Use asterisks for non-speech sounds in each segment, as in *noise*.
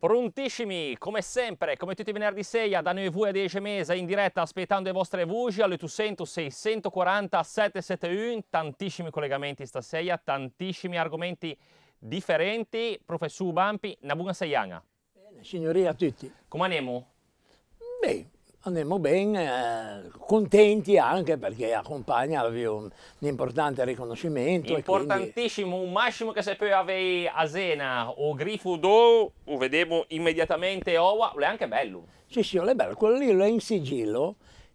Prontissimi, come sempre, come tutti i venerdì sera da noi ANEV a 10 mese in diretta aspettando le vostre voci alle 800 640 771, tantissimi collegamenti stasera, tantissimi argomenti differenti. Professor Bampi, una buona seiana. signoria a tutti. Come andiamo? Bene andiamo ben, eh, contenti anche perché accompagna un, importante riconoscimento. Importantissimo, quindi... un massimo che se poi avevi a Zena o Grifo d'Oro, lo vediamo immediatamente Owa, è anche bello. Sì, sì, è bello, quello lì lo è in sigillo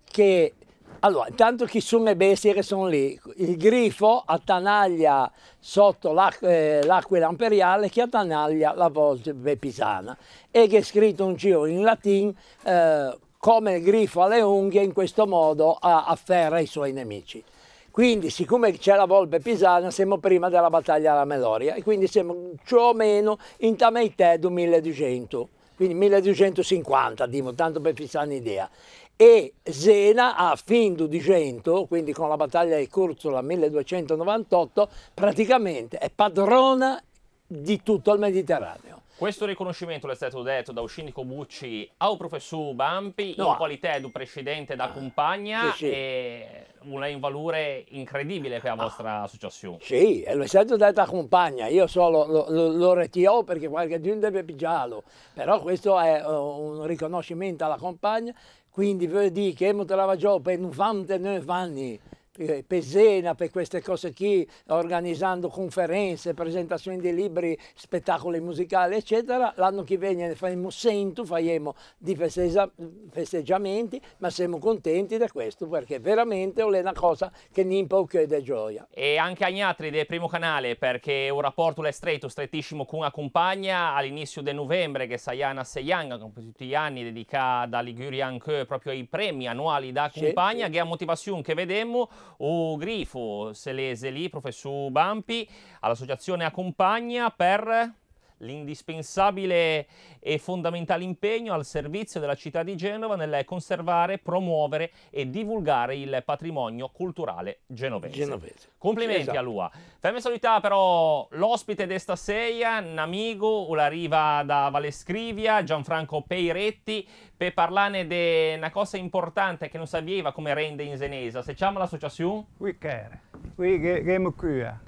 che... Allora, intanto chi sono le bestie che sono lì? Il grifo attanaglia sotto l'aquila eh, imperiale che attanaglia la volpe pisana e che è scritto un giro in latino eh, come il grifo alle unghie in questo modo afferra i suoi nemici. Quindi siccome c'è la volpe pisana siamo prima della battaglia alla Meloria e quindi siamo più o meno in Tameitè del 1200, quindi 1250, dimo, tanto per fissare un'idea. E Zena a fin du 200, quindi con la battaglia di Curzola 1298, praticamente è padrona di tutto il Mediterraneo. Questo riconoscimento è stato detto dal sindaco Bucci un professor Bampi no. in qualità di presidente da compagna sì, sì. e una invalore incredibile per la vostra associazione. Sì, è stato detto da compagna, io solo lo, lo, lo retiro perché qualche giorno deve pigiarlo, però questo è eh, un riconoscimento alla compagna, quindi vuol dire che io me te per 99 anni. Eh, Pesena per queste cose qui, organizzando conferenze, presentazioni di libri, spettacoli musicali, eccetera. L'anno che viene faremo sento, faremo di festeggiamenti, ma siamo contenti di questo perché veramente è una cosa che mi impaucchia gioia. E anche Agnatri del primo canale perché un rapporto è stretto, strettissimo con una compagna all'inizio del novembre che Sayana Seyang, come tutti gli anni, dedica da Ligurian anche proprio ai premi annuali da compagna, sì, sì. che è a motivazione che vedemmo o Grifo se lì, professor Bampi, all'associazione Accompagna per... L'indispensabile e fondamentale impegno al servizio della città di Genova nel conservare, promuovere e divulgare il patrimonio culturale genovese. genovese. Complimenti esatto. a Lua. Fermi salutare però l'ospite di stasera, un amico, arriva da Valescrivia, Gianfranco Peiretti, per parlare di una cosa importante che non sapeva come rende in Zenesa. Se c'è l'associazione? Wicare. Qui Gemo Cua.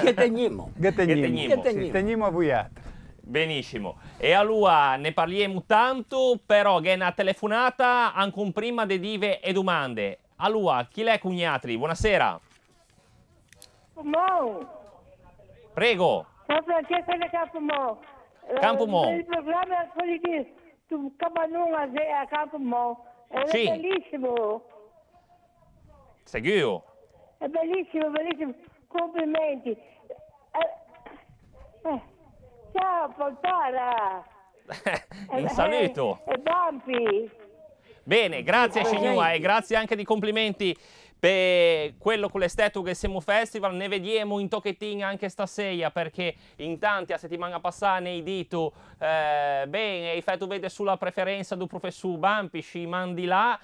Che teniamo? Che teniamo? Eh? Che teniamo a voi altri. Benissimo. E allora ne parliamo tanto, però che è una telefonata anche prima di dive e domande. Allora, chi è Cugnatri? Buonasera. Mo. Prego. Ciao Francesco da eh, Campomo. Campomo. il programma è quello di Cabanunga a Campomo. È sì. bellissimo. Seguo. È bellissimo, bellissimo. Complimenti. Eh, eh. Ciao, Poltara. Un *laughs* saluto. E eh, Bampi. Eh, eh, bene, grazie Cignua e grazie anche di complimenti per quello con l'esteto che siamo festival, ne vediamo in tocchettino anche stasera perché in tanti a settimana passata nei dito eh, bene, e tu vede sulla preferenza del professor Bampi, ci mandi là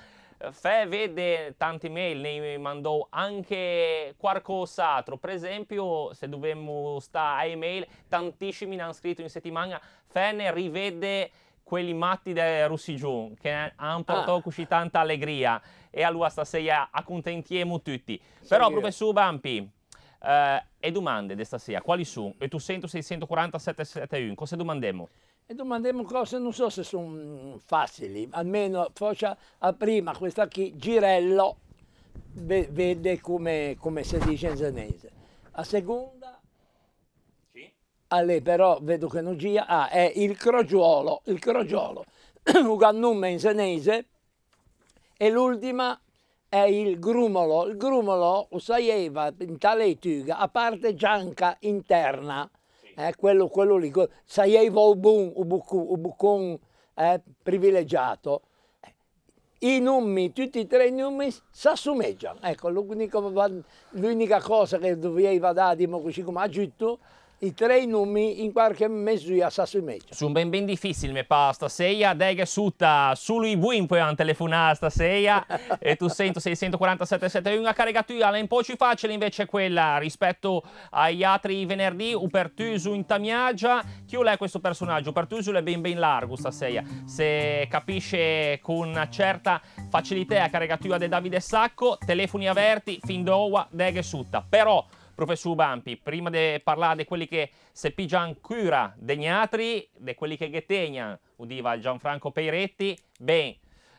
Fe vede tanti mail, ne mandò anche qualcosa altro. Per esempio, se dovemmo stare a mail, tantissimi ne hanno scritto in settimana. Fe ne rivede quelli matti del Russigion che hanno portato ah. così tanta allegria e allora stasera accontentiamo tutti. Sì, Però, professor Bampi, eh, e domande di stasera, quali sono? E tu sento 640 771, cosa domandiamo? e domandiamo cose, non so se sono facili, almeno faccia a prima questa qui, girello, vede come, come si dice in senese. A seconda, sì. a lei però vedo che non gira, ah, è il crogiolo, il crogiolo, un *coughs* in senese, e l'ultima è il grumolo. Il grumolo lo sapeva in tale tuga, a parte gianca interna, eh, quello, quello lì, saieva o buon, o buon eh, privilegiato, i numeri, tutti e tre i nomi, si assumeggiano. Ecco, l'unica cosa che doveva dare, diciamo così, come aggiunto, i tre nomi in qualche misura si assomigliano. Sono ben ben difficili me pa stasera, deg sutta, solo i buin puoi telefonare stasera, *laughs* e tu sento 647 71 caricatura, è un po' più facile invece quella rispetto agli altri venerdì, Upertusu in Tamiagia, chi è questo personaggio? Upertusu è ben ben largo stasera, se capisce con una certa facilità la caricatura di Davide Sacco, telefoni aperti, fin d'ora, deg sutta, però... Professor Bampi, prima di parlare di quelli che se pigian cura degli altri, di quelli che tengono, udiva Gianfranco Peiretti, ben,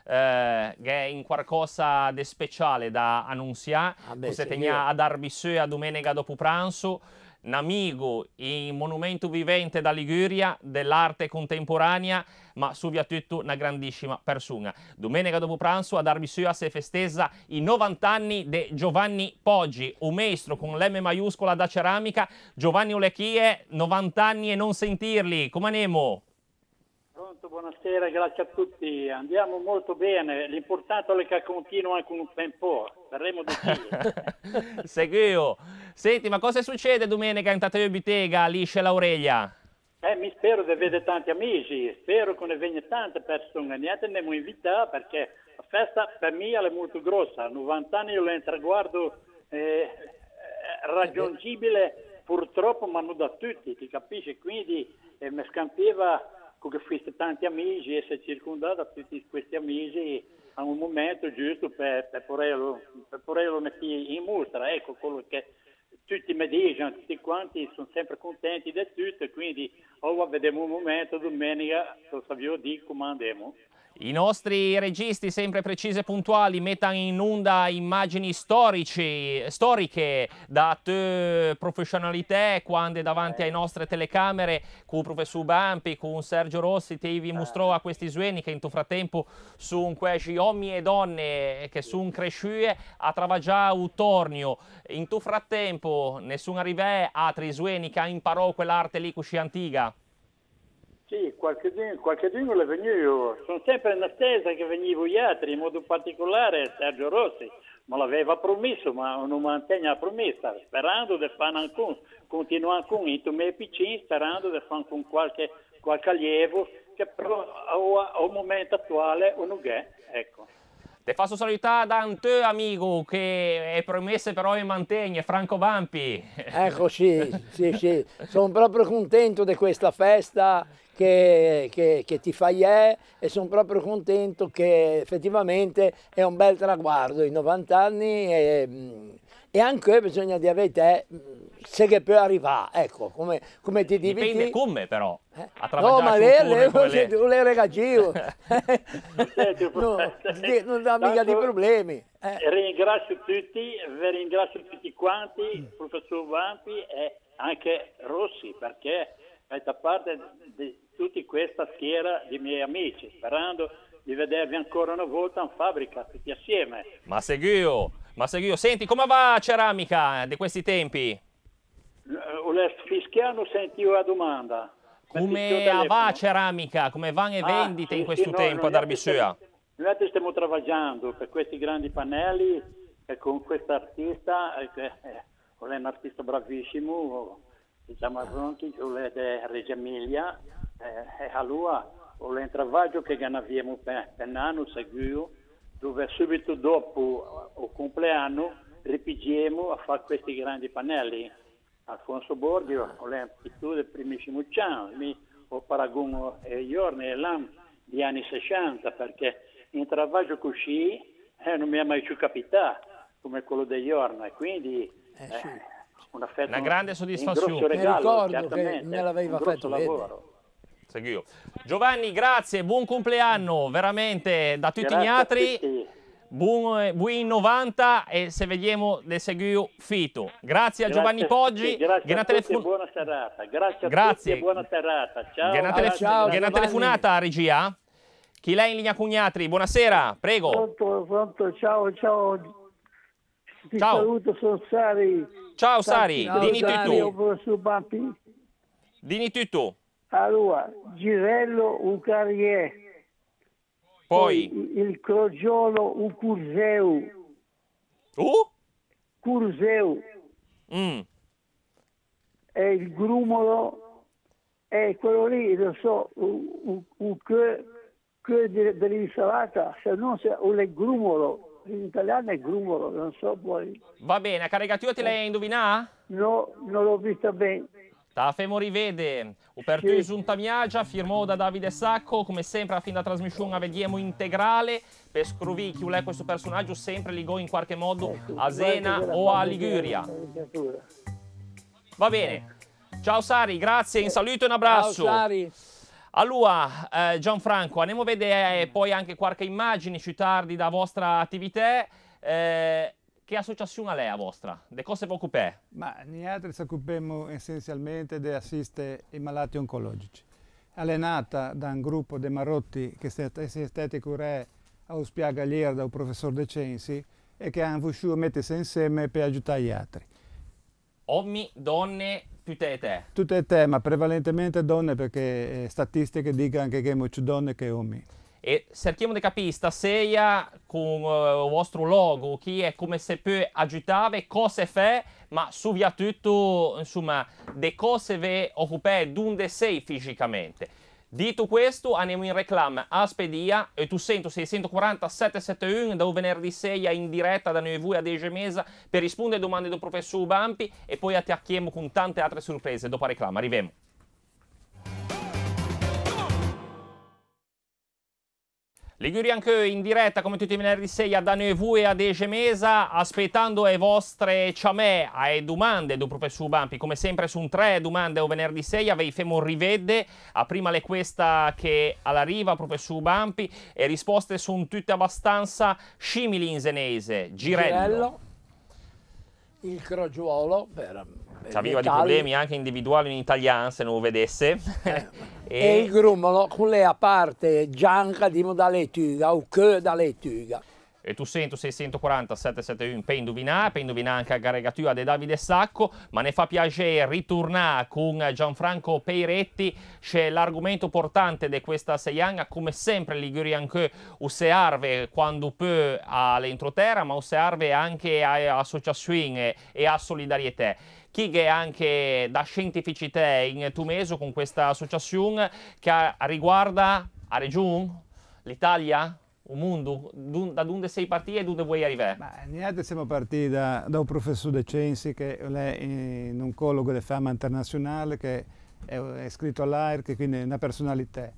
eh, è in qualcosa di speciale da annunziare, ah, beh, se tenia io... ad Arbisseu a domenica dopo pranzo, Namigo, il monumento vivente da Liguria dell'arte contemporanea, ma soprattutto una grandissima persona. Domenica dopo pranzo a Arbisua se festesa i 90 anni di Giovanni Poggi, un maestro con l'M maiuscola da ceramica. Giovanni Olechie, 90 anni e non sentirli, come andiamo? Pronto, buonasera, grazie a tutti. Andiamo molto bene, l'importante è che continua con un po', saremo decisi. *laughs* Seguivo. Senti, ma cosa succede domenica in Tatteo Bitega, Liscia l'Aurelia? Eh, mi spero di vedere tanti amici, spero che ne venga tante persone, niente ne mi invita perché la festa per me è molto grossa, 90 anni io un traguardo eh, eh, raggiungibile purtroppo ma non da tutti, ti capisci? Quindi eh, mi scampiva con ecco che questi tanti amici, essere circondata da tutti questi amici a un momento giusto per, per, poterlo, per poterlo mettere in mostra. Ecco quello che tutti mi dicono, tutti quanti sono sempre contenti di tutto, quindi ora vediamo un momento, domenica, lo so, sapevo di come andiamo. I nostri registi, sempre precisi e puntuali, mettono in onda immagini storici, storiche da te professionalità quando davanti alle nostre telecamere con il professor Bampi, con Sergio Rossi, Tevi mostrò a questi sueni che in tuo frattempo sono questi uomini e donne che sono cresciute a travagliare un tornio. In tuo frattempo nessuno arrivò a altri sueni che imparò quell'arte lì così antica. Sì, qualche qualcheduno venivo sono sempre in attesa che venivo gli altri, in modo particolare Sergio Rossi, me l'aveva promesso, ma non mantiene la promessa, sperando di fare ancora, continuare con i miei piccini, sperando di fare con qualche, qualche allievo, che però al momento attuale non è, ecco. Te faccio salutare da un tuo amico che è promesso però in mantegna, Franco Vampi. Ecco sì, sì, sono proprio contento di questa festa che, che, che ti fai è e sono proprio contento che effettivamente è un bel traguardo i 90 anni e, mm, e anche bisogna di avere eh, te mm, se che puoi arrivare ecco come, come ti dici dipende come però eh? a no ma lei le, quelle... le, le regagivo *laughs* *laughs* no, non dà mica di problemi eh. ringrazio tutti vi ringrazio tutti quanti il professor Vampi e anche Rossi perché da parte di tutta questa schiera di miei amici, sperando di vedervi ancora una volta in fabbrica, tutti assieme. Ma seguio, ma seguio. Senti, come va la ceramica di questi tempi? Eh, ho letto fischiano, la domanda. Come va la ceramica? Come vanno le vendite ah, in questo sì, tempo no, ad Arbisua? Noi stiamo lavorando per questi grandi pannelli e con questo artista, eh, che eh, è un artista bravissimo, si chiama Ronchi, è di Reggio Emilia, eh, eh, allora ho l'intravaggio che abbiamo per, per un anno seguito, dove subito dopo il eh, compleanno ripigiamo a fare questi grandi pannelli. Alfonso Borghi, con l'amplitudine primissimo ciano, mi ho paragono eh, i giorni e l'anno degli anni 60, perché un travaglio così eh, non mi è mai più capitato come quello degli giorni, quindi eh, sì. eh, una, una grande soddisfazione. Un regalo, mi ricordo che me l'aveva fatto lavoro. Seguio. Giovanni, grazie, buon compleanno, veramente, da tutti grazie gli altri. Buon, buon 90 e se vediamo le seguio fito. Grazie a Giovanni Poggi. grazie a telefon... buona serata. Grazie a grazie. tutti buona serata. Ciao. Buona telef... Giovanni. telefonata, regia. Chi lei in linea Cugnatri? Buonasera, prego. Pronto, pronto, ciao, ciao. Ti ciao. saluto, sono Sari. Ciao Sari, dimmi tu. Dimmi tu allora Girello Ucariè, poi, il Crogiolo Ucurzeu. Uh? Curzeu. Mm. E il grumolo E quello lì, non so, un, un che, dell'insalata, se non se un grumolo. In italiano è grumolo, non so poi. Va bene, ha caricato te l'hai eh. indovinata? No, non l'ho vista bene. Tafemo eh, rivede, Upertui sì. giunta Miagia, firmò da Davide Sacco, come sempre a fin da trasmissione vediamo integrale, per Scruvi chiule questo personaggio sempre ligò in qualche modo eh a Zena o a Liguria. Va bene, ciao Sari, grazie, un saluto e un abbraccio. Ciao Sari. Allora, eh, Gianfranco, andiamo a vedere eh, poi anche qualche immagine più tardi da vostra attività. Eh, che associazione è a vostra? De cosa vi occupate? Ma noi ci occupiamo essenzialmente di assistere i malati oncologici. È nata da un gruppo di marotti che si è stati curati a Uspia Gagliera dal professor De Censi e che hanno riuscito a mettersi insieme per aiutare gli altri. Uomini, donne, tutte e te? Tutte e te, ma prevalentemente donne perché eh, statistiche dicono che abbiamo più donne che uomini e cerchiamo di capire stasera con uh, il vostro logo chi è come si può agitare, cosa fa, ma soprattutto insomma di cosa vi occupate, dove sei fisicamente. Dito questo, andiamo in reclam a Spedia, sento 640 771, da venerdì 6 in diretta da noi a Dege Mesa per rispondere alle domande del professor Bampi e poi attacchiamo con tante altre sorprese dopo la reclama. Arriviamo. Liguri anche in diretta come tutti i venerdì 6 a Danevu e a Dege Mesa, aspettando le vostre ciamè e domande do professor Bampi, come sempre su un tre domande o venerdì 6 avei femo rivede a prima le questa che all'arriva, professor Bampi e risposte su un tutte abbastanza simili in senese, girello. girello. il crogiuolo per eh, cioè, aveva dei problemi anche individuali in italiano se non lo vedesse. Eh, *laughs* e... e... il grumolo con le parte gianca di lettuga o che da lettuga. E tu sento 640 771 per indovinare, per indovinare anche la garregatura di Davide Sacco, ma ne fa piacere ritornare con Gianfranco Peiretti, c'è l'argomento portante di questa seianga, come sempre Liguria anche usearve quando può all'entroterra, ma usearve anche a associazioni e a solidarietà chighe anche da scientificità in Tumeso con questa associazione che riguarda la regione, l'Italia? il mondo, da dove sei partito e dove vuoi arrivare? Beh, siamo partiti da, da, un professor De Censi che è eh, un oncologo di fama internazionale che è, iscritto scritto all'AIRC, quindi è una personalità.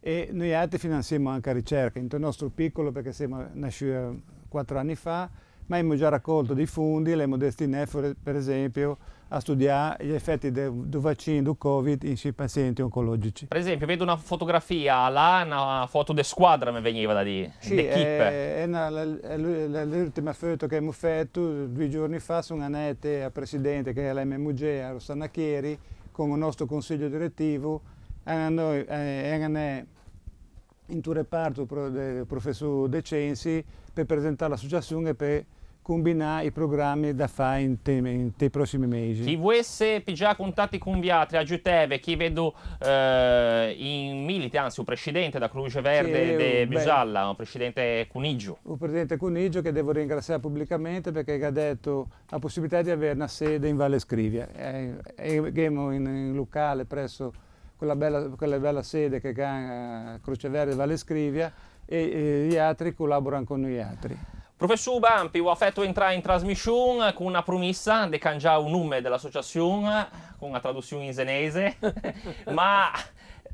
E noi altri finanziamo anche la ricerca, in nostro piccolo perché siamo nasciti eh, quattro anni fa, ma abbiamo già raccolto dei fondi, le abbiamo nefore per esempio a studiare gli effetti del, del vaccino del Covid sui pazienti oncologici. Per esempio, vedo una fotografia là, una foto di squadra mi veniva da lì, sì, è, è, è l'ultima foto che abbiamo fatto due giorni fa su un'anete a presidente che è l'MMG, a Rossana Chieri, con il nostro consiglio direttivo, noi, eh, in tuo reparto, il professor De Censi, per presentare l'associazione per combinare i programmi da fare in quei prossimi mesi. Chi volesse già contatti con Viatri, aggiuteve, chi vedo eh, in milite, anzi, il presidente da Cruce Verde di Bisalla, il presidente Cunigio. Il presidente Cunigio che devo ringraziare pubblicamente perché ha detto la possibilità di avere una sede in Valle Scrivia. E, in, in locale presso quella bella, quella bella sede che è eh, Croce Verde Valle Scrivia e, e eh, gli altri collaborano con noi altri. Professor Bampi, ho fatto entrare in trasmissione con una promessa di cambiare un nome dell'associazione con una traduzione in senese, *laughs* ma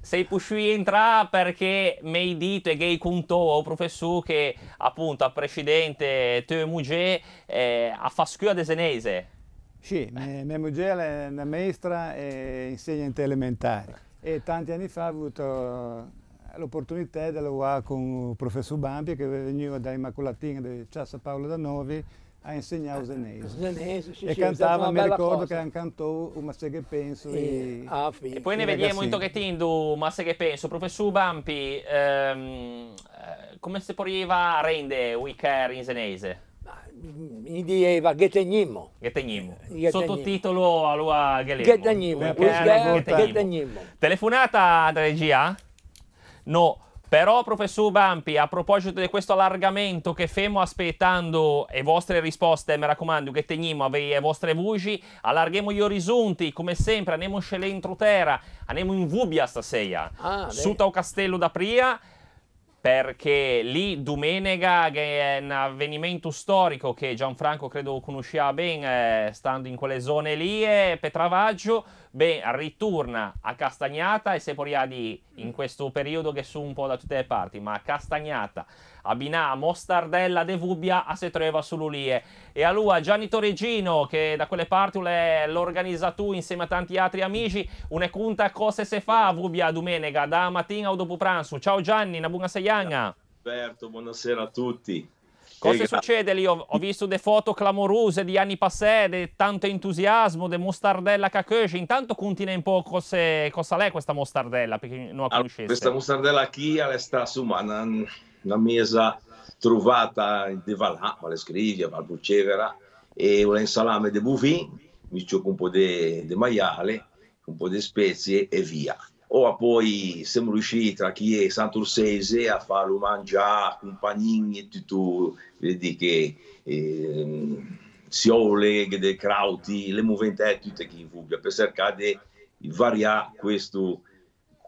sei riuscito a entrare perché mi hai detto e gay conto professore che appunto a precedente te mugge eh, a fascua di senese. Sì, mia moglie è una maestra e insegna in elementare e tanti anni fa ho avuto l'opportunità di lavorare con il professor Bampi che veniva da Immacolatina di Ciassa Paolo da Novi a insegnare il zenese. zenese sì, e sì, cantava, mi ricordo cosa. che han cantò un Masse che penso. Eh, e, e, ah, e poi ne vediamo in Tocchetindu, Masse che penso. Professor Bampi, ehm, eh, come si poteva rendere Wicker in zenese? mi diceva Ghetegnimmo. Ghetegnimmo. Eh, Sottotitolo a lui Ghetegnimmo. Ghetegnimmo. Telefonata da regia? No, però, professor Bampi, a proposito di questo allargamento che femo aspettando le vostre risposte, mi raccomando, che teniamo le vostre voci, allarghiamo gli orizzonti, come sempre, andiamo scele in andiamo in Vubia stasera, ah, su al castello d'Apria, perché lì domenica, che è un avvenimento storico che Gianfranco credo conosceva bene, eh, stando in quelle zone lì, e Petravaggio, beh, ritorna a Castagnata e se Seporiadi in questo periodo che su un po' da tutte le parti, ma a Castagnata Abinà, Mostardella, De Vubbia a se treva sull'Ulie. E a lui Gianni Torregino, che da quelle parti l'organizza tu insieme a tanti altri amici, una conta cosa se fa a Vubbia domenica, da mattina o dopo pranzo. Ciao Gianni, una buona seianga. Alberto, buonasera a tutti. Cosa eh, succede lì? Ho, visto delle foto clamorose di anni passati, tanto entusiasmo, di mostardella cacosce. Intanto continua un po' cosa, cosa l'è questa mostardella, perché non la conoscesse. Allora, questa mostardella chi le sta su, ma non, una mesa trovata di Valà, Valle Scrivia, Val Bucevera, e un salame di bovin, misciuco un po' di maiale, un po' di spezie e via. Ora poi siamo riusciti tra chi è Sant'Ursese a farlo mangiare con panini e tutto, vedi che eh, siole, dei crauti, le moventette, tutte che in fubbia, per cercare di variare questo,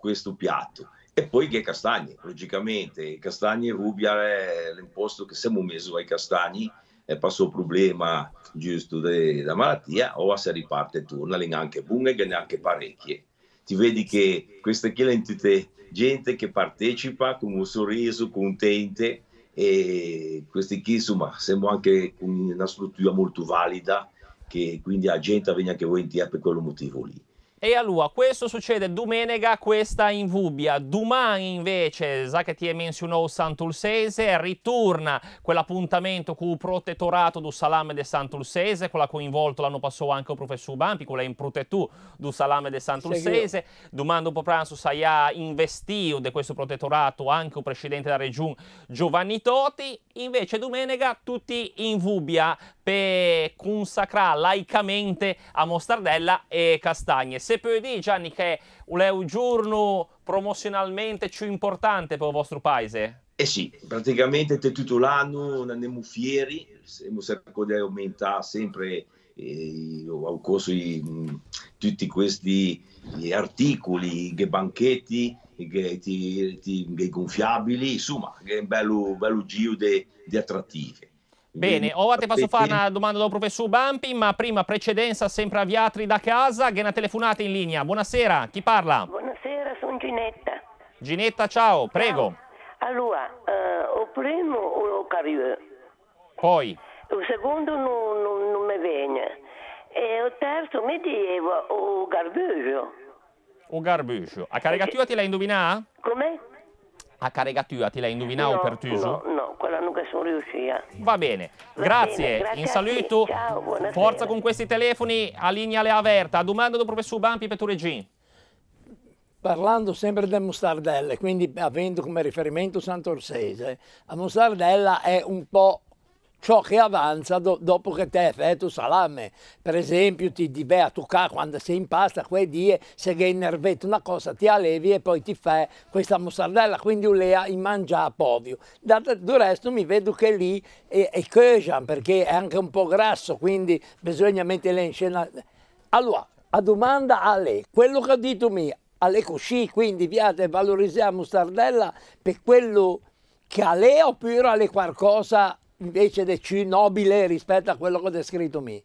questo piatto. E poi che castagni, logicamente, castagni e rubia è l'imposto che siamo messi ai castagni, è passato il problema giusto della malattia, o se riparte torna, neanche bunghe che neanche parecchie. Ti vedi che questa qui è tutte gente che partecipa con un sorriso, contente, e questi qui insomma siamo anche una struttura molto valida, che quindi la gente viene anche volentieri per quello motivo lì e a Lua. Questo succede domenica, questa in Vubbia. Domani invece, sa che ti menzionò Sant'Ulsese, ritorna quell'appuntamento con il protettorato del Salame de Sant'Ulsese, con la coinvolto l'anno passato anche il professor Bampi, con la protettù del Salame de Sant'Ulsese. Domani dopo pranzo sarà investito di questo protettorato anche il Presidente della Regione Giovanni Toti. Invece domenica tutti in Vubbia per consacrare laicamente a Mostardella e Castagne se puoi dire Gianni che è un giorno promozionalmente più importante per il vostro paese? Eh sì, praticamente tutto l'anno andiamo fieri, siamo cercati di aumentare sempre eh, al corso di mm, tutti questi eh, articoli, i banchetti, i gonfiabili, insomma, è un bello, bello giro di attrattive. Bene, ora ti posso fare una domanda dal professor Bampi, ma prima precedenza sempre a Viatri da casa, che è una telefonata in linea. Buonasera, chi parla? Buonasera, sono Ginetta. Ginetta, ciao, prego. Ciao. Allora, eh, il primo lo cario. Poi? Il secondo non, non, non mi viene. E il terzo mi diceva il garbugio. O garbugio. A caricatura ti l'hai indovinata? Come? a tua, ti l'hai indovinato no, per tuso? No, no, quella non che sono riuscita. Va bene, Va grazie, bene, grazie in saluto, Ciao, forza con questi telefoni, a linea le aperta, domanda do professor Bampi per Turegin. Parlando sempre del mostardelle, quindi avendo come riferimento Sant'Orsese, la mostardella è un po' ciò che avanza do, dopo che ti hai fatto salame. Per esempio ti dive a toccare quando sei in pasta, quei die, se hai nervetto una cosa ti allevi e poi ti fai questa mozzarella, quindi ulea in mangia povio. Del resto mi vedo che lì è, è cojan, perché è anche un po' grasso, quindi bisogna metterla in scena. Allora, a domanda a lei, quello che ha detto mi, alle così, quindi viate valorizziamo Stardella per quello che a lei oppure alle qualcosa invece di C nobile rispetto a quello che ho descritto mi.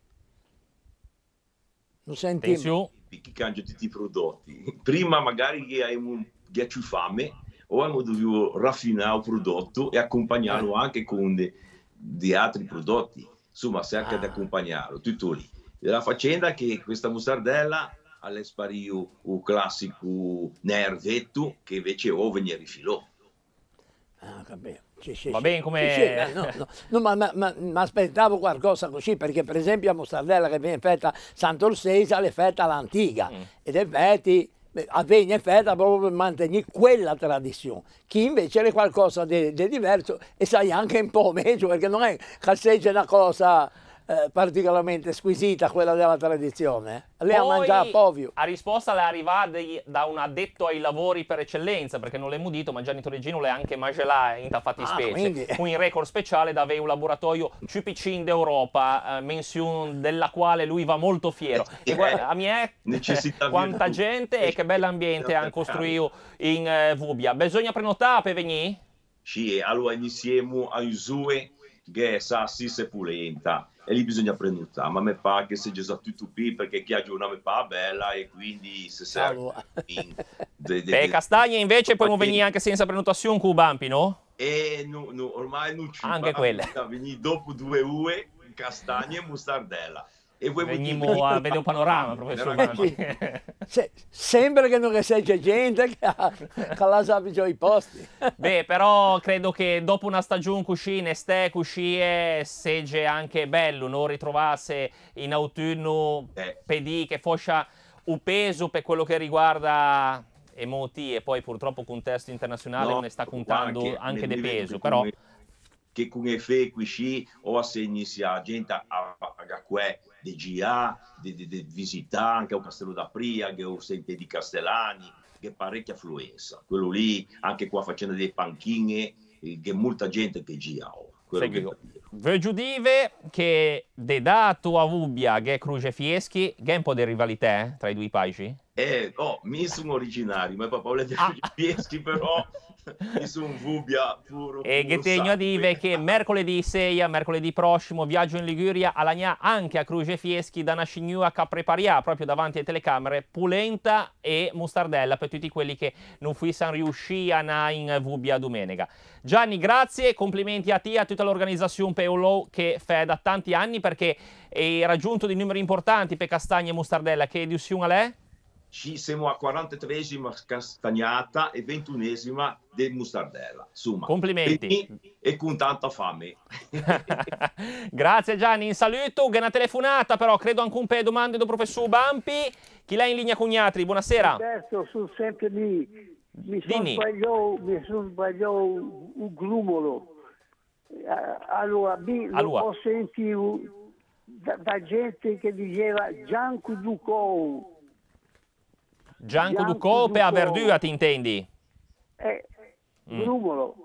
Non senti? più? Di chi cambia tutti i prodotti. Prima magari che hai un ghiaccio fame o abbiamo dovuto raffinare il prodotto e accompagnarlo eh. anche con di altri prodotti. Insomma, si anche ah. ad accompagnarlo, tutto lì. La faccenda è che questa mustardella ha sparito il classico nervetto che invece o viene rifilò. Ah, capito. Sì, sì, Va bene come... Sì, no, no, no, ma, ma, ma, ma aspettavo qualcosa così, perché per esempio a Mostardella che viene fetta Sant'Orsesa l'è fetta l'antica, mm. ed effetti avvegna fetta proprio per mantenere quella tradizione. Chi invece è qualcosa di, di diverso e sai anche un po' meglio, perché non è che una cosa... Eh, particolarmente squisita quella della tradizione. Lei Poi, ha mangiato povio. A risposta le arriva da un addetto ai lavori per eccellenza, perché non l'è mudito, ma Gianni Torigino l'è anche mangelà eh, ah, in fattispecie. Ah, quindi... Un record speciale da un laboratorio Cipicin d'Europa, eh, menzione della quale lui va molto fiero. Eh, e guarda, a me eh, quanta gente e che ambiente hanno costruito in eh, Vubia. Bisogna prenotare per venire? Sì, allora iniziamo a usare che è sassi e pulenta e lì bisogna prenotare. Ma me pare che sia già tutto qui perché chi ha già una me pa bella e quindi se serve... In, *laughs* de, de, Beh, castagne invece puoi venire anche senza prenotazione con Bampi, no? E no, no, ormai non ci Anche quelle. Venire dopo due ue, castagne e mustardella e voi Venimo a vedere un panorama, professore. *laughs* Se, sembra che non c'è gente che ha, che ha i posti. Beh, però credo che dopo una stagione in Neste così, eh, segge anche bello, non ritrovasse in autunno eh. PD che fosse un peso per quello che riguarda emoti e poi purtroppo contesto internazionale no, ne sta contando anche, anche di peso, però... Che con effetti qui o assegni sia gente a, a, a, a di GA, di, di, di Visità, che è castello da Priag, che è un di Castellani, che parecchia affluenza. Quello lì, anche qua facendo dei panchine, eh, che molta gente che GA. Seguito. giudive che de dato a Vubbia che Cruce Fieschi, che è un po' di rivalità eh, tra i due paesi? Eh, no, mi sono originario, ma è proprio volete ah. Fieschi però *laughs* sono vubbia puro, E che tegno dive che mercoledì 6 a mercoledì prossimo viaggio in Liguria a Gnà anche a Cruce Fieschi da Nascignua a Preparia proprio davanti alle telecamere Pulenta e Mustardella per tutti quelli che non fuissero riusciti a andare in vubbia domenica. Gianni grazie complimenti a te e a tutta l'organizzazione Peolo che fa da tanti anni perché hai raggiunto dei numeri importanti per Castagna e Mustardella che di Ussiunga lei? ci siamo a 43esima castagnata e 21esima del mustardella. Insomma, complimenti. E con tanta fame. *laughs* Grazie Gianni, in saluto, una telefonata però, credo anche un paio di domande do professor Bampi. Chi l'ha in linea con gli altri? Buonasera. Certo, sono sempre lì. Mi sono sbagliato, mi sono sbagliato un glumolo. Eh, allora, mi, allora. ho sentito da, da gente che diceva Gianco Ducou Gianco Ducope a Verdura ti intendi? Eh, Grumolo. Mm.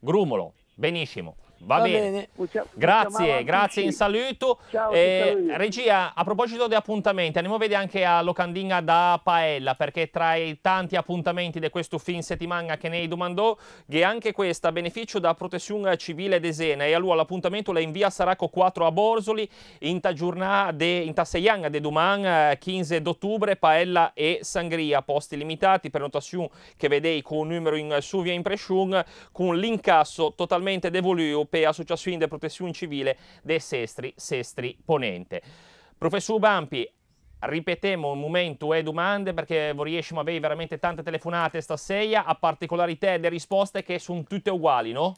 Grumolo, benissimo. Va, Va bene. bene. grazie, grazie in saluto. Ciao, eh, regia, a proposito di appuntamenti, andiamo a vedere anche a Locandinga da Paella, perché tra i tanti appuntamenti di questo fin settimana che ne domandò, che anche questa, a beneficio da protezione civile d'Esena, e allora l'appuntamento la invia Saracco 4 a Borsoli, in ta giornata, de, in ta seianga de domani, 15 eh, d'ottobre, Paella e Sangria, posti limitati, prenotazione che vedei con un numero in su via in presciun, con l'incasso totalmente devoluto Europea Associazione de Protezione Civile dei Sestri, Sestri Ponente. Professor Bampi, ripetiamo un momento e eh, domande perché riusciamo avere veramente tante telefonate stasera, a particolarità delle risposte che sono tutte uguali, no?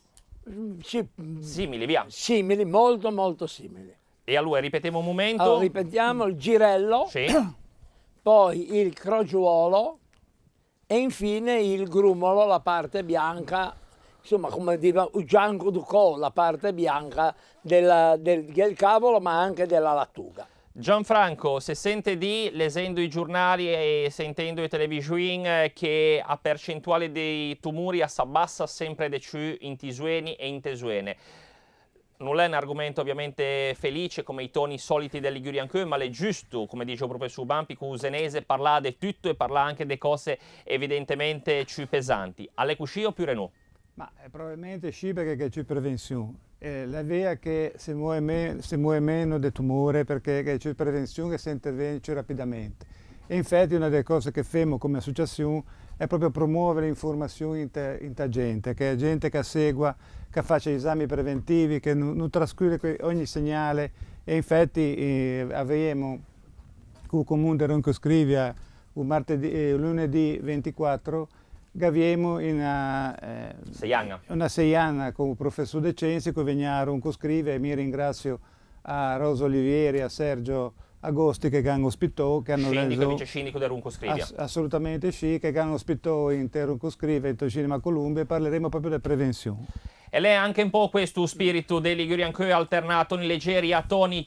Mm, sì, mm, simili, via. Simili, molto molto simili. E allora ripetiamo un momento. Allora, ripetiamo il girello, sì. *clears throat* poi il crogiuolo e infine il grumolo, la parte bianca insomma come dire, il Gianco Ducò, la parte bianca della, del, del cavolo ma anche della lattuga. Gianfranco, se sente di, lesendo i giornali e sentendo i televisioni, eh, che a percentuale dei tumori s'abbassa sempre di più in Tisueni e in Tesuene, non è un argomento ovviamente felice come i toni soliti del Liguria ma è giusto, come dice proprio su Bampi, che Usenese parla di tutto e parlare anche di cose evidentemente più pesanti. Alle cuscì o più Renault? Ma è eh, probabilmente sì perché che c'è prevenzione. Eh, la via che si muove, me, si muove meno del tumore perché c'è prevenzione e si interviene più rapidamente. E infatti una delle cose che facciamo come associazione è proprio promuovere informazioni in ta gente, che è gente che segua, che faccia esami preventivi, che non trascura ogni segnale e infatti eh, avremo con comune di Ronco Scrivia un, martedì, eh, lunedì 24 Gaviemo eh, eh, una, eh, seianna. una seianna come professor De Censi, che veniamo a Ronco Scrive e mi ringrazio a Rosa Olivieri, a Sergio agosti che hanno ospitato, che hanno Scindico, reso... Scindico del Runco Scrivia. Ass assolutamente sì, che hanno ospitato in Runco Scrivia, in Cinema Columbia, e parleremo proprio della prevenzione. E lei ha anche un po' questo spirito dei Ligurian Coe alternato in leggeri a toni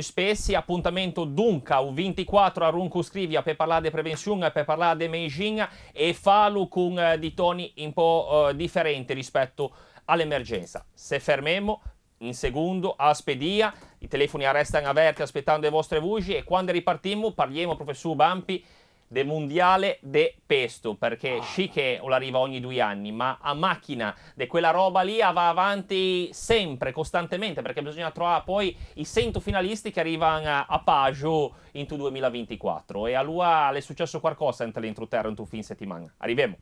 spessi, appuntamento dunca un 24 a Runco Scrivia per parlare di prevenzione, per parlare di Meijing e falo con eh, di toni un po' eh, differenti rispetto all'emergenza. Se fermiamo in secondo a Spedia, i telefoni restano aperti aspettando le vostre voci e quando ripartiamo parliamo professor Bampi del mondiale de pesto perché sì che l'arriva ogni due anni ma a macchina di quella roba lì va avanti sempre costantemente perché bisogna trovare poi i 100 finalisti che arrivano a, a Paggio in 2024 e a lui è successo qualcosa entro l'entroterra in tu fin settimana arriviamo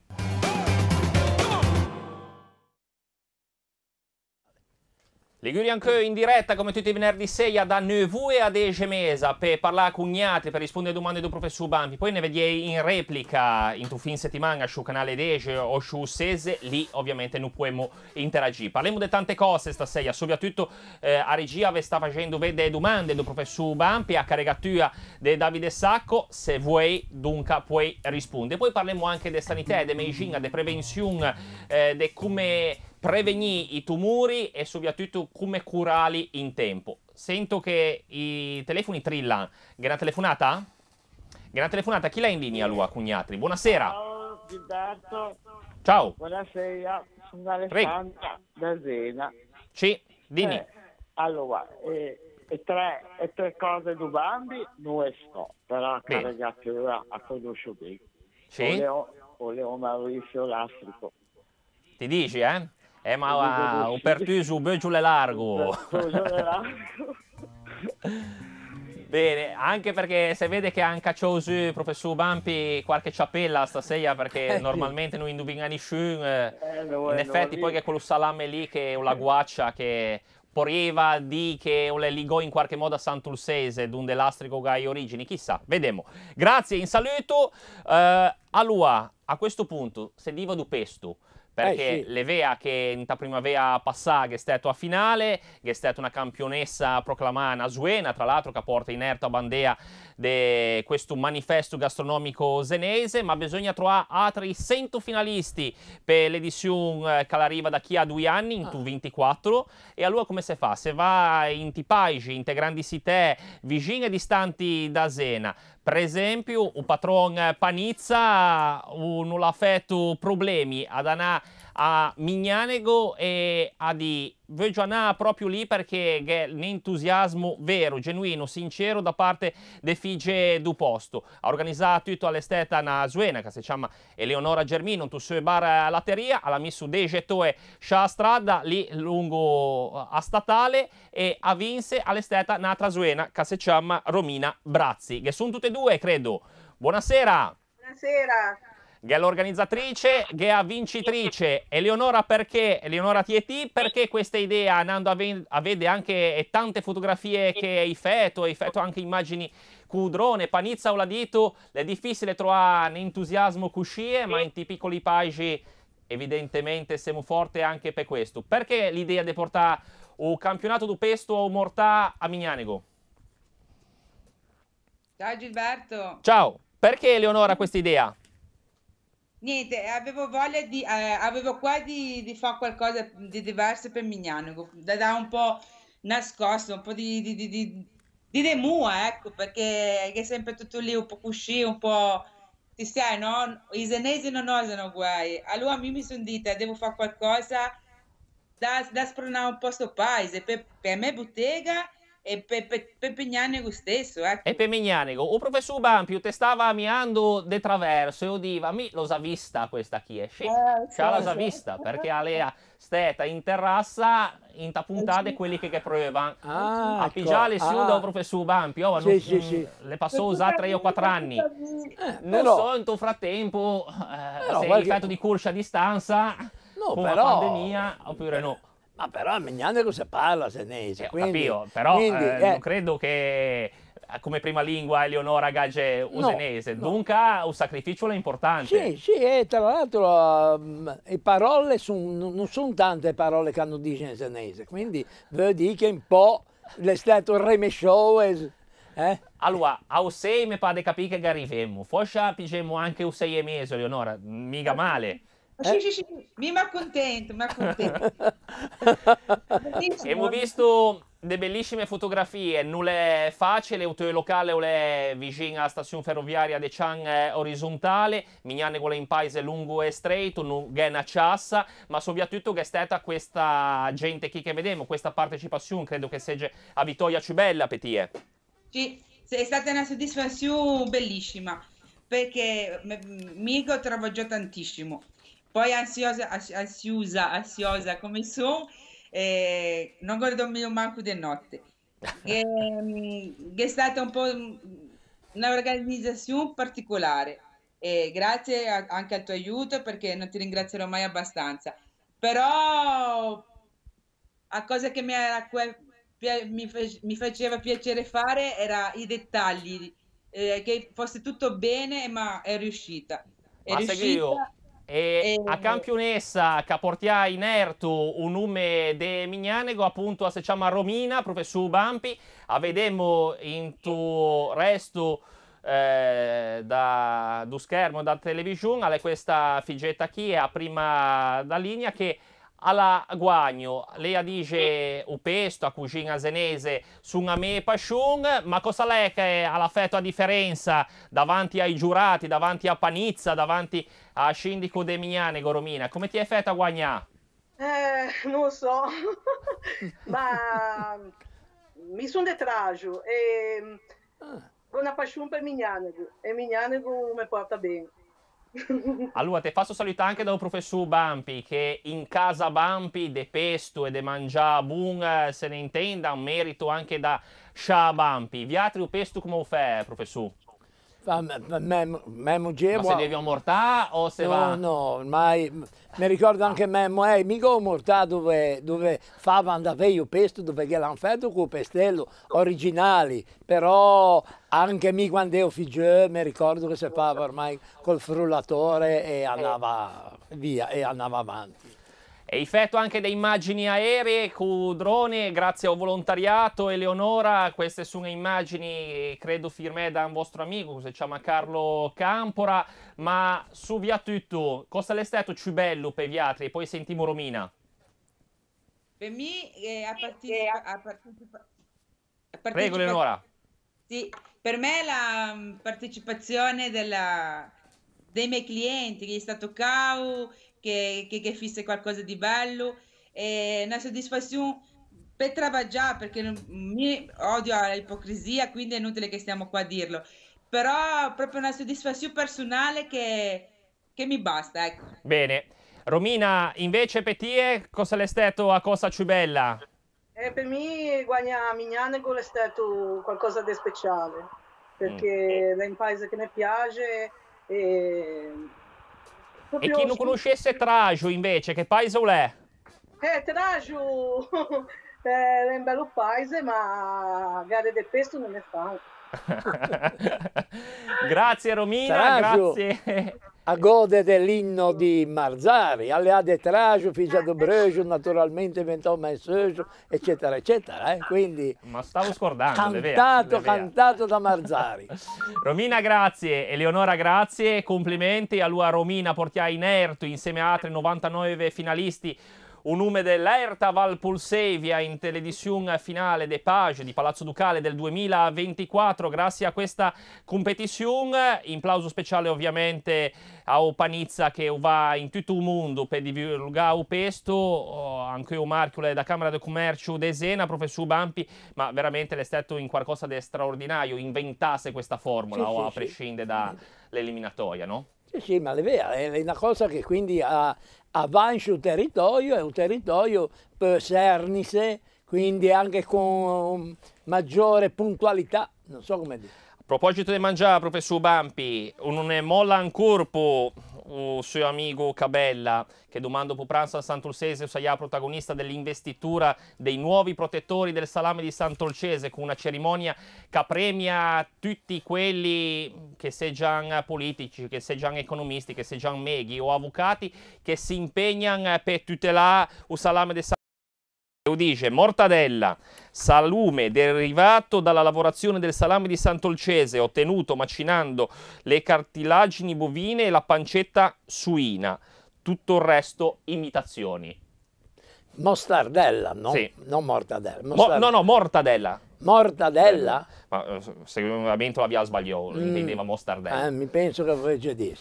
Liguria anche in diretta come tutti i venerdì sera da Neuvù e ad Egemesa per parlare a cugnati, per rispondere a domande del professor Bampi. Poi ne vedi in replica in tu fin settimana sul canale Dege o su Sese, lì ovviamente non possiamo interagire. Parliamo di tante cose stasera, soprattutto eh, a regia vi sta facendo vedere domande del professor Bampi a caricatura di Davide Sacco, se vuoi dunque puoi rispondere. Poi parliamo anche di sanità, di medicina, di prevenzione, eh, di come prevenì i tumori e soprattutto come curarli in tempo. Sento che i telefoni trillano. Gran telefonata? Gran telefonata, chi l'ha in linea, Lua Cugnatri? Buonasera. Ciao, Gilberto. Ciao. Buonasera, sono Alessandra da Zena. Sì, dimmi. Eh, allora, eh, e tre, e tre cose di Bambi non sto, però che ragazzi ora a conosciuto bene. Sì. O Leo Maurizio Lastrico. Ti dici, eh? Eh, ma va, o per te su, giù le largo. *laughs* Bene, anche perché se vede che anche a Chosu, professor Bampi, qualche ciappella stasera, perché eh, normalmente sì. noi indubbiamo nessun, eh, eh, no, eh, in no, effetti no, poi che quello salame lì che è una eh. guaccia che poriva di che le ligò in qualche modo a Sant'Ulsese, d'un dell'astrico gai origini, chissà, vediamo. Grazie, in saluto. Uh, allora, a questo punto, se diva du pesto, eh, perché eh sì. l'Evea che in ta primavera passata è stata a finale, è stata una campionessa proclamata Suena tra l'altro che porta in erta bandea di questo manifesto gastronomico zenese, ma bisogna trovare altri 100 finalisti per l'edizione eh, che arriva da chi ha due anni, in ah. tu 24, e allora come si fa? Se va in Tipagi, in te grandi città, vicine e distanti da Zena, per esempio, un patron panizza, non ha ulafetu problemi, ad anà a Mignanego e a di Veggio proprio lì perché è un entusiasmo vero, genuino, sincero da parte de fige du posto. Ha organizzato tutto all'esteta una suena che si chiama Eleonora Germino, tu sue bar eh, lateria, alla missu de getoe scia strada lì lungo eh, a statale e ha vinse all'esteta un'altra zuena che si chiama Romina Brazzi, che sono tutte e due credo. Buonasera! Buonasera! Ghea l'organizzatrice, Ghea vincitrice, Eleonora perché, Eleonora TET perché questa idea andando a, vedere anche eh, tante fotografie che hai fatto, hai fatto anche immagini Cudrone, Panizza o Ladito, è difficile trovare entusiasmo cuscie, ma in ti piccoli paesi evidentemente siamo forti anche per questo. Perché l'idea di portare un campionato di pesto o mortà a Mignanego? Ciao Gilberto! Ciao! Perché Eleonora questa idea? Niente, avevo voglia di, eh, avevo qua di, di, fare qualcosa di diverso per Mignano, ecco, da dare un po' nascosto, un po' di, di, di, di, di demua, ecco, perché è sempre tutto lì, un po' cuscì, un po' ti sai, no? I senesi non osano guai. Allora mi sono dita, devo fare qualcosa da, da spronare un po' sto paese. Per, per me bottega eh. e Pepe, Pepe stesso. Ecco. E Pepe Gnanico, o professor Bampio te stava miando de traverso e udiva, mi lo sa vista questa chi è, sì, eh, sì, la sa vista, perché Alea steta in terrazza in tappuntate eh, sì. quelli che, che provevano ah, a ecco. pigiare ecco. ah. da professor Bampio, oh, ma non, sì, sì, le passò usà tre o quattro anni. Eh, non però... so, in tuo frattempo, eh, però, se qualche... il fatto di corsa a distanza, no, con però... la pandemia, oppure no. Ma però Mignano si parla senese? Eh, quindi, capio, però quindi, eh, eh, non credo che eh, come prima lingua Eleonora Gage usenese, no, dunque no. un sacrificio è importante. Sì, sì, e tra l'altro le mm, parole son, non sono tante parole che hanno dice in senese, quindi vuol dire che un po' l'è stato remesso e... Eh? Allora, a Osei mi pare capire che arriviamo. Forse pigiamo anche Osei e mesi, Eleonora, mica eh. male. Eh? Sì, sì, sì, mi accontento, mi accontento. *laughs* Abbiamo visto delle bellissime fotografie, nulla è facile, autolocale è vicino alla stazione ferroviaria di Chang orizzontale, Mignane vuole in paese lungo e stretto, non è una chassa, ma soprattutto che è stata questa gente qui che vediamo, questa partecipazione, credo che sia a Vittoria Cibella, Petie. Sì, è stata una soddisfazione bellissima, perché mm, mi ho lavorato tantissimo. Poi ansiosa, ansiosa, ansiosa come sono, eh, non dormivo manco di notte. *laughs* Ehm, è stata un po' un'organizzazione particolare. E grazie a, anche al tuo aiuto perché non ti ringrazierò mai abbastanza. Però la cosa che mi, era, mi, faceva piacere fare era i dettagli, eh, che fosse tutto bene, ma è riuscita. È ma riuscita e, e a campionessa che portia in erto un nome de Mignanego, appunto si chiama Romina, professor Bampi, a vedemo in tuo resto eh, da, do schermo, da televisione, alle questa figetta qui, a prima da linea che alla guagno. Lei dice o pesto, a cucina senese, sungame e pasciun, ma cosa lei che ha la fetta differenza davanti ai giurati, davanti a Panizza, davanti a Scindico De Mignane, Goromina? Come ti è fetta guagna? Eh, non so, *laughs* ma mm, mi sono detraggio e mm, ah. con la passione per Mignanego e Mignanego mi porta bene. *laughs* Allora, ti faccio salutare anche dal professor Bampi, che in casa Bampi de pesto e de mangia bun eh, se ne intenda, un merito anche da Sha Bampi. Vi altri o pesto come lo fai, professor? Ah, Memmo Gevo. Ma se devi ammortare o se no, va? No, no, ma mi ricordo anche Memmo, eh, mica ammortare dove, dove favano da veio pesto, dove l'hanno fatto con il pestello originale, però anche me quando ero figlio mi ricordo che si stava ormai col frullatore e eh. andava via e andava avanti. E effetto anche delle immagini aeree con droni, grazie al volontariato Eleonora, queste sono immagini credo firme da un vostro amico, si chiama Carlo Campora, ma su via tutto, cosa è stato più bello per gli altri? Poi sentiamo Romina. Per me eh, a partecipa- a partecipa- Prego Eleonora. Sì, per me la mm, partecipazione della, dei miei clienti, che è stato cau, che, che, che fisse qualcosa di bello, è una soddisfazione per lavorare, perché mi odio l'ipocrisia, quindi è inutile che stiamo qua a dirlo, però proprio una soddisfazione personale che, che mi basta. Ecco. Bene. Romina, invece Petie, cosa l'è stato a Cosa Ciubella? Eh, per me guadagnare Mignanegol è stato qualcosa di speciale, perché mm. è un paese che mi piace e... e chi non conoscesse Tragio invece, che paese è? Eh, Tragio *laughs* eh, è un bello paese, ma gare del pesto non ne fa. *laughs* grazie Romina, grazie a gode dell'inno di Marzari, alle adetrage, figlia di Bregio, naturalmente inventò Messeggio, eccetera, eccetera. Eh? Quindi, Ma stavo scordando, cantato, deve, deve. cantato da Marzari. *laughs* Romina, grazie, Eleonora, grazie, complimenti a lui a Romina portiai Inerto insieme a altri 99 finalisti un nome dell'Erta Valpulsevia in televisione finale de Page di Palazzo Ducale del 2024 grazie a questa competizione in plauso speciale ovviamente a Opanizza che va in tutto il mondo per divulgare questo, oh, anche io Marco da Camera di Commercio d'Esena professor Bampi ma veramente l'è stato in qualcosa di straordinario inventasse questa formula sì, o oh, a prescindere sì, dall'eliminatoria no? Sì, sì, ma è vero, è una cosa che quindi ah, avanza il territorio, è un territorio per Sernise, quindi anche con um, maggiore puntualità, non so come dire. A proposito di mangiare, professor Bampi, non è molla corpo o suo amico Cabella, che domani dopo pranzo a Sant'Olsese sarà protagonista dell'investitura dei nuovi protettori del salame di Sant'Olcese, con una cerimonia che premia tutti quelli che siano politici, che sejano economisti, che sejano meghi o avvocati, che si impegnano per tutelare il salame di Sant'Olcese Udice, mortadella, salume derivato dalla lavorazione del salame di Sant'Olcese ottenuto macinando le cartilagini bovine e la pancetta suina. Tutto il resto imitazioni. Mostardella, no? Sì. non mortadella. Mostardella. Mo no, no, mortadella. Mortadella? Eh, ma eh, sicuramente la via sbagliò, mm. intendeva mostardella. Eh, mi penso che volesse dire.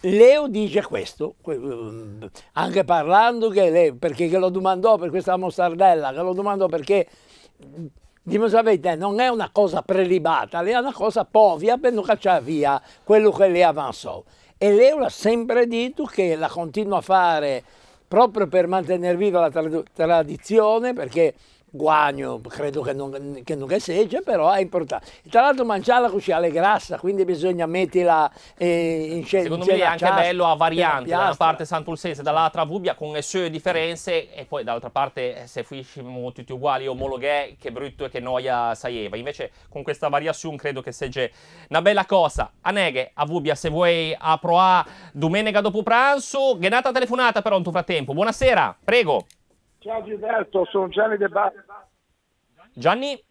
Leo dice questo, eh, anche parlando che lei, perché che lo domandò per questa mostardella, che lo domandò perché, dimmi sapete, non è una cosa prelibata, è una cosa povia per non cacciare via quello che le avanzò. E Leo l'ha sempre detto che la continua a fare proprio per mantenere viva la tra tradizione, perché guagno, credo che non, che non seggia, però è importante. Tra l'altro mangiarla così è grassa, quindi bisogna metterla eh, in scena. Secondo in me è anche bello a variante, da una parte santulsese, dall'altra Vubbia con le sue differenze e poi dall'altra parte eh, se fossimo tutti uguali omologhe, che brutto e che noia saieva. Invece con questa variazione credo che segge una bella cosa. A Neghe, a Vubbia, se vuoi a domenica dopo pranzo, genata telefonata però in tuo frattempo. Buonasera, prego. Ciao Gilberto, sono Gianni De Bavari. Gianni?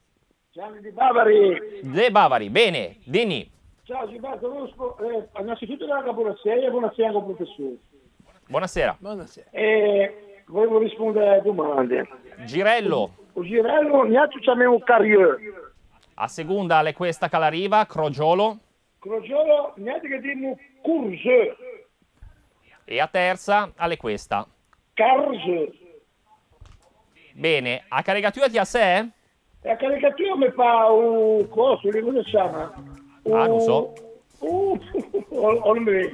Gianni De Bavari. De Bavari, bene, dimmi. Ciao Gilberto Rusco, eh, innanzitutto buonasera e buonasera al professore. Buonasera. Buonasera. Eh, volevo rispondere alle domande. Girello. O Girello, niente c'è un carriere. A seconda è questa calariva, Crogiolo. Crogiolo, niente che dimmi curse. E a terza, alle questa. Carse. Bene, a caricatura ti a sé? La caricatura mi fa un coso, come si chiama? Un... Ah, non so. Uh, non mi vedo.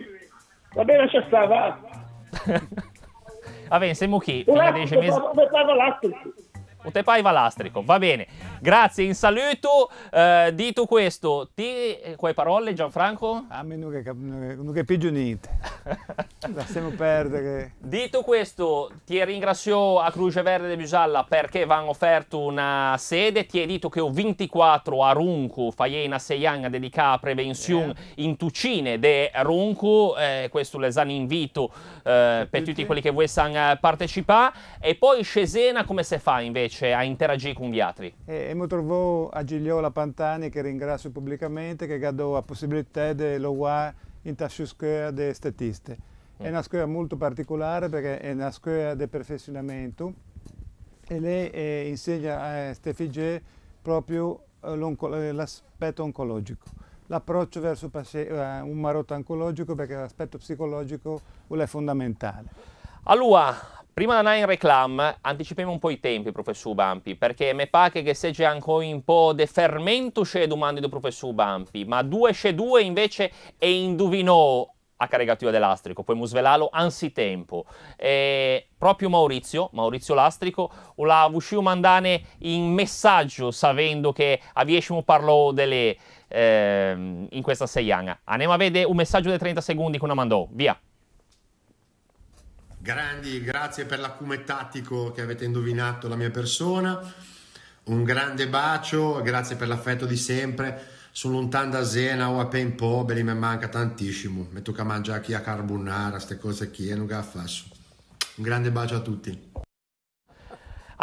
Va bene, lascia stare, va. *laughs* va bene, siamo qui. Un elastico, mi fa l'elastico o te pai valastrico, va bene. Grazie, in saluto, eh, dito questo, ti, eh, quelle parole Gianfranco? A me non che, non che niente, *laughs* lasciamo perdere. Dito questo, ti ringrazio a Cruce Verde di Bisalla perché vanno offerto una sede, ti è detto che ho 24 a Runcu, faiena 6 anni dedicata a prevenzione yeah. in Tucine de Runcu, eh, questo l'esan invito eh, per tutti quelli che vuoi eh, partecipare, e poi Scesena come si fa invece? invece cioè, a interagire con gli altri? E, e mi trovo a Gigliola Pantani che ringrazio pubblicamente che ha dato la possibilità di lavorare in questa scuola di statiste. Mm. È una scuola molto particolare perché è una scuola di perfezionamento e lei eh, insegna a queste figlie proprio eh, eh, l'aspetto oncologico, l'approccio verso eh, un marotto oncologico perché l'aspetto psicologico è fondamentale. Allora, Prima di andare in reclam, anticipiamo un po' i tempi, professor Ubampi, perché mi pare che se c'è ancora un po' di fermento c'è domande del professor Ubampi, ma due c'è due invece è indovino a caricatura dell'astrico, poi mu svelarlo tempo. E proprio Maurizio, Maurizio Lastrico, l'ha uscito mandare in messaggio sapendo che avessimo parlato delle, eh, in questa seiana. Andiamo a vedere un messaggio di 30 secondi che una mandò, via. Grandi, grazie per l'accume tattico che avete indovinato la mia persona. Un grande bacio, grazie per l'affetto di sempre. Sono lontano da Zena o a Penpo, belli mi manca tantissimo. Mi tocca mangiare chi a carbonara, queste cose qui, non ce la faccio. Un grande bacio a tutti.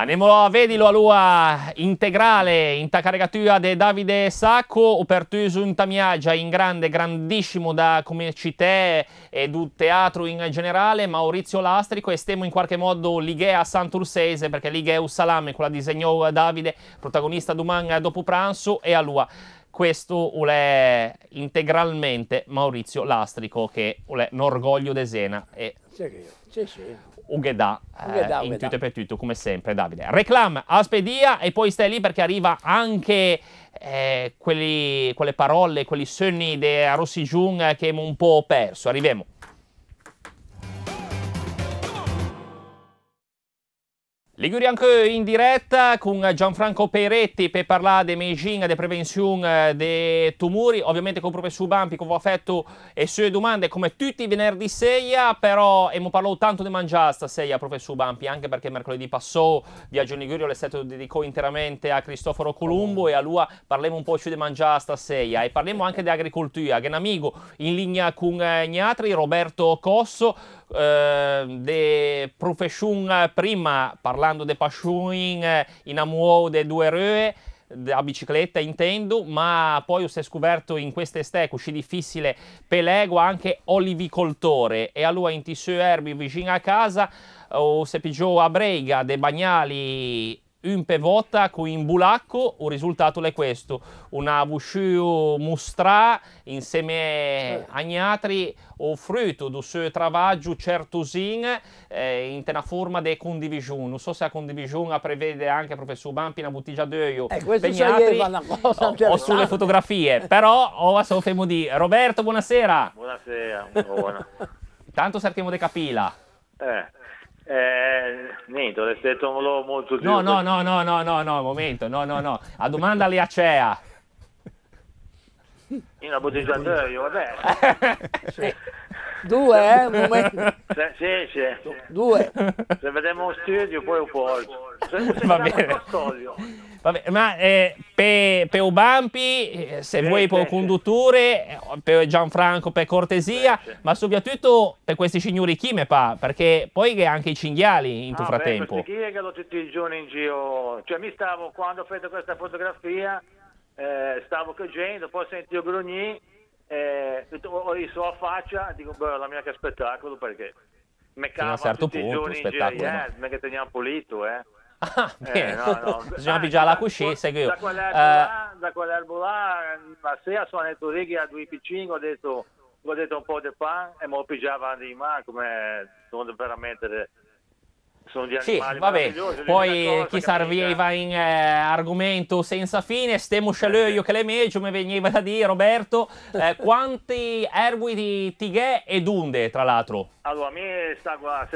Andiamo a vedilo a lua integrale in caricatura di Davide Sacco, apertuso in tamiagia in grande, grandissimo da come città e du teatro in generale, Maurizio Lastrico e stiamo in qualche modo Ligea Santursese perché Ligea Salame, quella disegnò Davide, protagonista domani dopo pranzo e a lua questo è integralmente Maurizio Lastrico che è un orgoglio desena e c'è che io, c'è sì Ugheda, eh, in tutto e per tutto, come sempre, Davide. Reclam, Aspedia, e poi stai lì perché arriva anche eh, quelli, quelle parole, quelli sogni di Rossi Jung che abbiamo un po' perso. Arriviamo. Liguri anche in diretta con Gianfranco Peretti per parlare di Meijing, di prevenzione dei tumori, ovviamente con il professor Bampi, con affetto e sue domande come tutti i venerdì sera, però abbiamo parlato tanto di mangiare stasera, professor Bampi, anche perché mercoledì passò Viaggio in Liguria, l'è stato dedicato interamente a Cristoforo Colombo e a lui parliamo un po' più di mangiare stasera e parliamo anche di agricoltura, che è un amico in linea con eh, gli altri, Roberto Cosso, eh, de profession prima, parlando de passione, eh, in amore de due rue, a bicicletta intendo, ma poi ho scoperto in queste stecche, così difficile, pelegua anche olivicoltore e allora in tissu erbi vicino a casa ho seppigiato a Brega dei bagnali un pevota con un bulacco, il risultato è questo, una usciu mustra insieme eh. a gnatri o frutto del suo travaglio certosin eh, in una forma di condivisione. Non so se la condivisione prevede anche professor Bampi una bottiglia d'olio eh, Pegnatri o, o sulle fotografie, però ora sono fermo di Roberto, buonasera. Buonasera, buona. Tanto cerchiamo di capirla. Eh. Eh, niente, ho detto molto giusto. No, no, no, no, no, no, no, momento, no, no, no. A domanda alle ACEA. Io la bottigliatura io, vabbè. *laughs* sì. Due, eh? Un momento. Se, sì, sì. Due. Se vediamo un studio poi un po'. Se, se Un po Vabbè, ma eh, per pe Ubampi, eh, se eh, vuoi per conduttore, per Gianfranco per cortesia, ma soprattutto per questi signori chi mi pa, perché poi che anche i cinghiali in tuo ah, frattempo. Beh, perché che l'ho tutti i giorni in giro, cioè mi stavo, quando ho fatto questa fotografia, eh, stavo cogendo, poi sentivo Grogni, eh, ho visto oh, oh, la faccia, dico, beh, la mia che spettacolo, perché... Me cava a un certo punto, spettacolo. Giro, eh, ma che teniamo pulito, eh. Ah, eh, bene, eh, no, no. *laughs* bisogna ah, pigiare la cucina, che io... Eh, da quell'albo, là, la sera sono andato lì a due piccini, ho detto, ho detto un po' di pan e mi pigiava di mano come sono veramente... De sono gli sì, vabbè. Poi chi serviva in eh, argomento senza fine, stiamo eh, io che le me, mi veniva da dire Roberto, eh, *laughs* quanti erbi di Tighe e Dunde, tra l'altro? Allora, a me sta qua a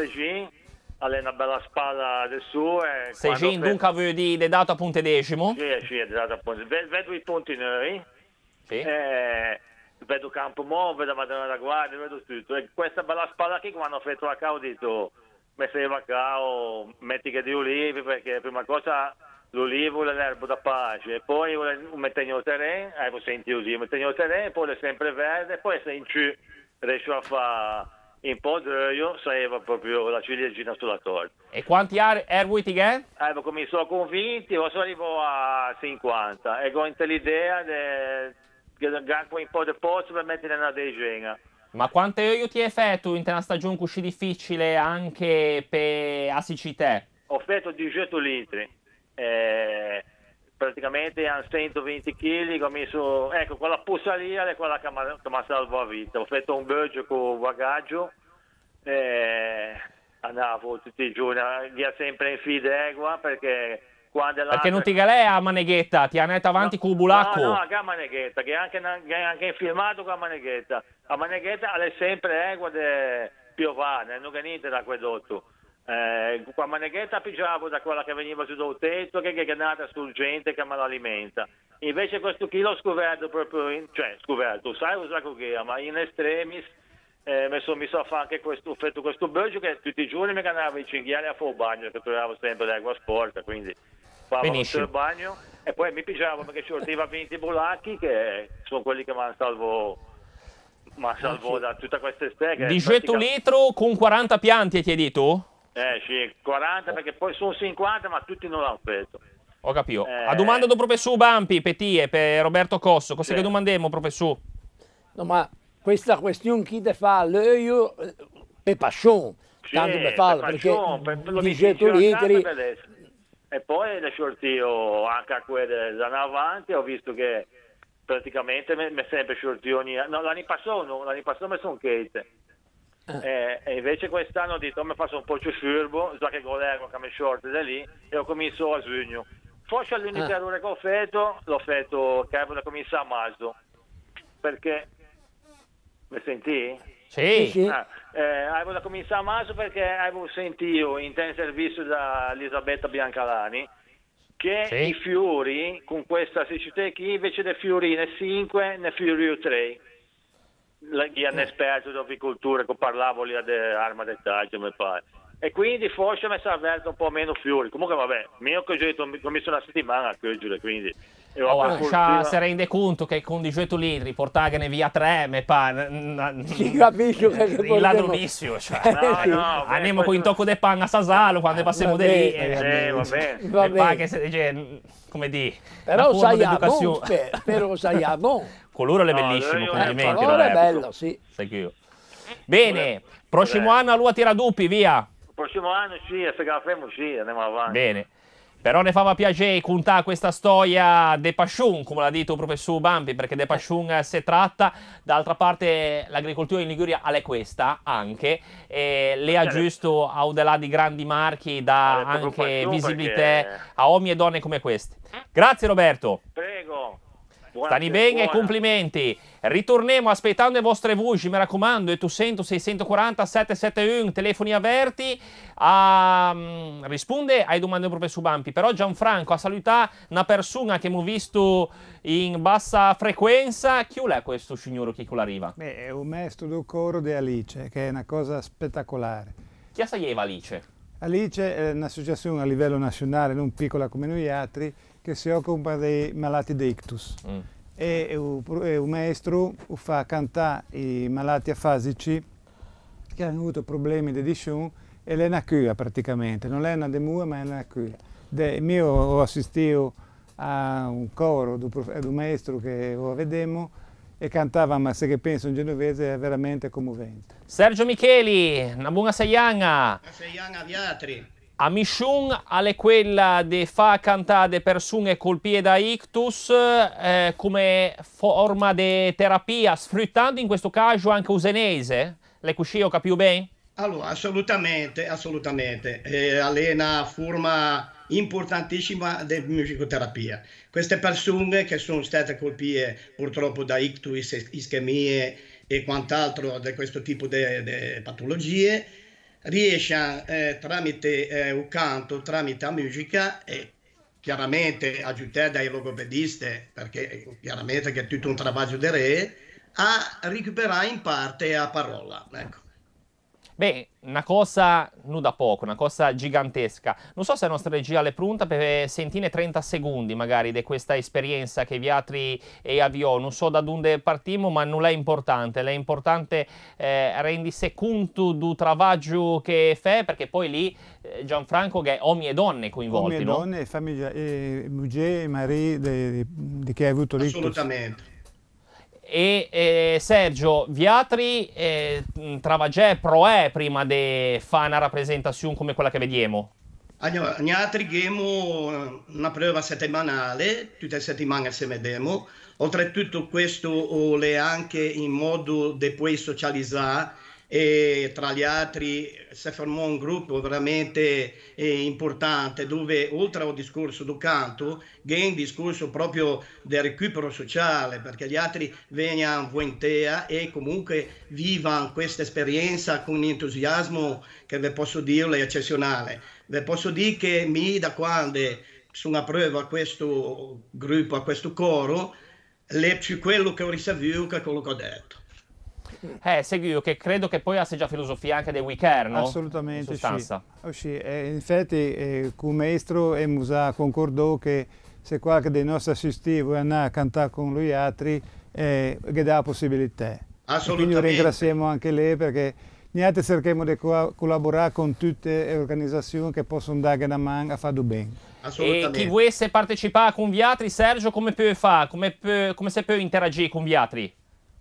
ha una bella spalla del suo. E 600 dunque avevo di, di dato a punte decimo. Sì, sì, è dato a punte. Vedo i punti noi. Sì. Eh, vedo campo mo, vedo Madonna da guardia, vedo tutto. E questa bella spalla qui quando ho fatto la cao ho detto mi serve cao, metti che di olivi perché prima cosa l'olivo è l'erba da pace, poi eh, metti mettegno terreno, eh, sentito così, metti mettegno terreno, poi è sempre verde, poi se in ci riesco a fare in Poggio eh, sareva proprio la ciliegina sulla torta. E quanti ar- erbuiti che è? Ecco, mi sono convinti, ora arrivo a 50 e ho l'idea di anche un po' di posto per mettere una decina. Ma quante aiuti hai fatto in una stagione così difficile anche per Assicità? Ho fatto 18 litri. Eh, praticamente hanno 120 kg, ho messo, ecco, quella pussalia è quella che mi ha salvato la vita. Ho fatto un viaggio con il bagaggio e andavo tutti i giorni, via sempre in fidegua perché... Perché non ti galea a maneghetta, ti ha netto avanti no, il bulacco. No, no, che a maneghetta, che anche, anche in filmato con la maneghetta. A maneghetta è sempre egua di Piovane, non che niente da quell'otto eh, qua maneghetta pigiavo da quella che veniva giù dal tetto che è andata sul gente che me l'alimenta invece questo qui l'ho scoperto proprio in, cioè scoperto sai cosa che ma in estremis eh, mi sono messo a fare anche questo, fatto questo burgio che tutti i giorni mi andavo i cinghiali a fare il bagno perché trovavo sempre l'acqua sporca quindi favo il bagno e poi mi pigiavo perché ci ordeva 20 bulacchi che sono quelli che mi hanno salvo ma ah, salvo da tutte queste stecche 18 praticamente... litri con 40 pianti ti hai detto? Eh sì, 40 perché poi sono 50 ma tutti non l'hanno preso. Ho capito. Eh... A domanda do professor Bampi, Petie, per Roberto Cosso. Cosa sì. che domandiamo, professor? No, ma questa questione chi te fa l'eio per eh, passione. Sì, tanto per farlo, per perché per, dice tu l'Iteri... E poi le shortio anche a quelle dell'anno avanti, ho visto che praticamente mi è sempre shortio ogni anno. No, l'anno passato no, l'anno passato mi sono Kate eh. eh, e invece quest'anno ho detto oh, mi faccio un po' più furbo già che golevo come short da lì e ho cominciato a giugno Forse l'unico eh. errore che ho fatto, l'ho fatto che avevo cominciato a maggio, perché mi senti? Sì. sì. Ah, eh, avevo cominciato a maggio perché avevo sentito in te servizio da Elisabetta Biancalani che sì. i fiori con questa siccità qui invece dei fiori ne 5 ne fiori 3 un eh. esperto di apicoltura che parlavo lì ad eh, Arma del Taglio, mi pare. E quindi forse mi sono avverto un po' meno fiori. Comunque vabbè, mio che ho messo una settimana a chiudere, quindi... Oh, cultura... Eh, si rende conto che con 18 litri portarne via 3 mi pare si capisce il ladronissimo cioè. no, no, andiamo con il tocco de panna a Sasalo quando ah, passiamo di lì eh, va bene va bene. come di però sai a però sai a *laughs* Colore è bellissimo, no, complimenti. Il colore è bello, sì. Sai che io. Bene, prossimo Beh. anno a Lua Tiraduppi, via. Prossimo anno sì, se faremo sì, andiamo avanti. Bene. Però ne fava piacere contare questa storia de Pasciun, come l'ha detto il professor Bampi, perché de Pasciun si tratta. D'altra parte l'agricoltura in Liguria è questa anche, e cioè, le ha giusto, al di là di grandi marchi, dà anche visibilità perché... a uomini e donne come queste. Grazie Roberto. Prego. Stani bene e complimenti. Ritorniamo aspettando le vostre voci, mi raccomando, e tu 800 640 771, telefoni aperti, a, ehm, risponde alle domande proprio su Bampi. Però Gianfranco ha salutato una persona che abbiamo visto in bassa frequenza. Chi è questo signore che arriva? Beh, è un maestro del coro di Alice, che è una cosa spettacolare. Chi sapeva Alice? Alice è un'associazione a livello nazionale, non piccola come noi altri, che si occupa dei malati di ictus. Mm. E un maestro fa cantare i malati afasici che hanno avuto problemi di disciun e è una cura praticamente, non è una demura ma è una cura. io ho assistito a un coro di un maestro che lo vedemmo e cantava Ma se che penso in genovese è veramente commovente. Sergio Micheli, una buona seianga! Una seianga a viatri! A Mishun, alle quella de fa cantare persone colpite da ictus eh, come forma di terapia, sfruttando in questo caso anche usenese? Le ho capito bene? Allora, assolutamente, assolutamente. Eh, una forma importantissima di musicoterapia. Queste persone che sono state colpite purtroppo da ictus, ischemie e quant'altro di questo tipo di patologie, riesce eh, tramite eh, un canto, tramite la musica e chiaramente aiutare dai logopedisti, perché eh, chiaramente che è tutto un travaglio di re, a recuperare in parte la parola. Ecco. Beh, una cosa nuda poco, una cosa gigantesca. Non so se la nostra regia è pronta per sentire 30 secondi magari di questa esperienza che Viatri e avviò. Non so da dove partiamo, ma non è importante. L'è importante eh, rendersi conto del travaglio che fa, perché poi lì eh, Gianfranco che è uomini e donne coinvolti, Uomini e donne, famiglia, e, eh, e moglie e marito che hai avuto lì. Assolutamente e eh, Sergio Viatri eh, Travagè Proè prima di fare una rappresentazione come quella che vediamo. Allora, noi abbiamo una prova settimanale, tutte le settimane se vediamo. Oltretutto questo è anche in modo di poi socializzare e tra gli altri si formò un gruppo veramente eh, importante dove oltre al discorso do canto c'è un discorso proprio del recupero sociale perché gli altri vengono volentieri e comunque vivano questa esperienza con un entusiasmo che vi posso dire è eccezionale. Vi posso dire che mi da quando sono a prova a questo gruppo, a questo coro, le più quello che ho ricevuto che quello che ho detto. Eh, segui io che credo che poi asseggia filosofia anche dei weekend, no? Assolutamente, in Sì. Oh, sì. Eh, in effetti, eh, come maestro e musa concordò che se qualche dei nostri assistiti andare a cantare con lui altri, eh, che dà la possibilità. Assolutamente. quindi ringraziamo anche lei perché noi cerchiamo di collaborare con tutte le organizzazioni che possono dare una mano a fare bene. E chi vuole partecipare con gli altri, Sergio, come può fare? Come, come si può interagire con gli altri?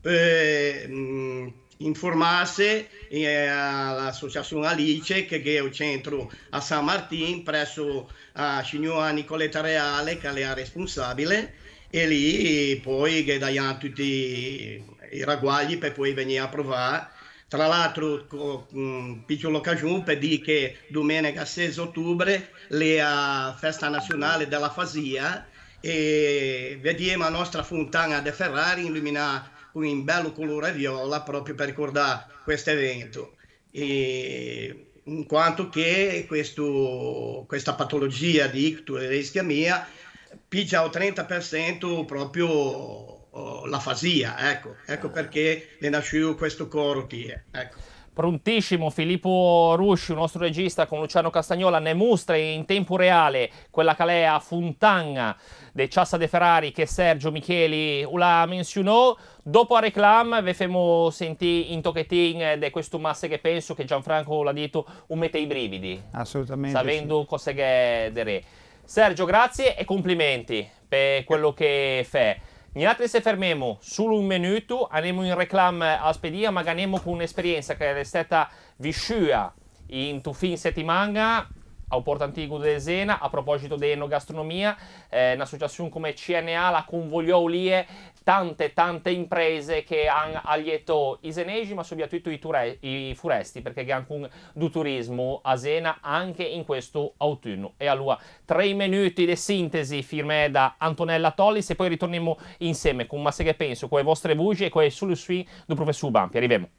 eh, mm, informarsi eh, all'Associazione Alice che è il centro a San Martin presso la signora Nicoletta Reale che è la responsabile e lì poi che daiamo tutti i ragguagli per poi venire a provare tra l'altro, con mm, piccola cajun, per dire che domenica 6 ottobre è la eh, festa nazionale della Fasia e vediamo la nostra fontana di Ferrari illuminare un bello colore viola proprio per ricordare questo evento. E in quanto che questo, questa patologia di ictus e ischemia pigia al 30% proprio oh, l'afasia, ecco, ecco eh. perché le nasce questo coro qui, Ecco. Prontissimo Filippo Rusci, un nostro regista con Luciano Castagnola, ne mostra in tempo reale quella calea Fontana de Ciassa de Ferrari che Sergio Micheli la menzionò. Dopo a reclam ve femo sentì in tocchetin di questo masse che penso che Gianfranco l'ha detto un mette i brividi. Assolutamente. Sapendo sì. cose che dere. Sergio, grazie e complimenti per quello che fai. Niente se fermiamo solo un minuto, andiamo in reclame a spedia, ma andiamo con un'esperienza che è stata vissuta in tutta la settimana ao Porto Antico de Ezena. A proposito de enogastronomia, eh, un'associazione come CNA la convogliò lì tante tante imprese che hanno allieto i senesi, ma soprattutto i, ture- i foresti, perché c'è anche un du turismo a Sena anche in questo autunno. E allora, tre minuti di sintesi firme da Antonella Tollis e poi ritorniamo insieme con ma che penso, con le vostre voci e con le soluzioni del professor Bampi. Arriviamo.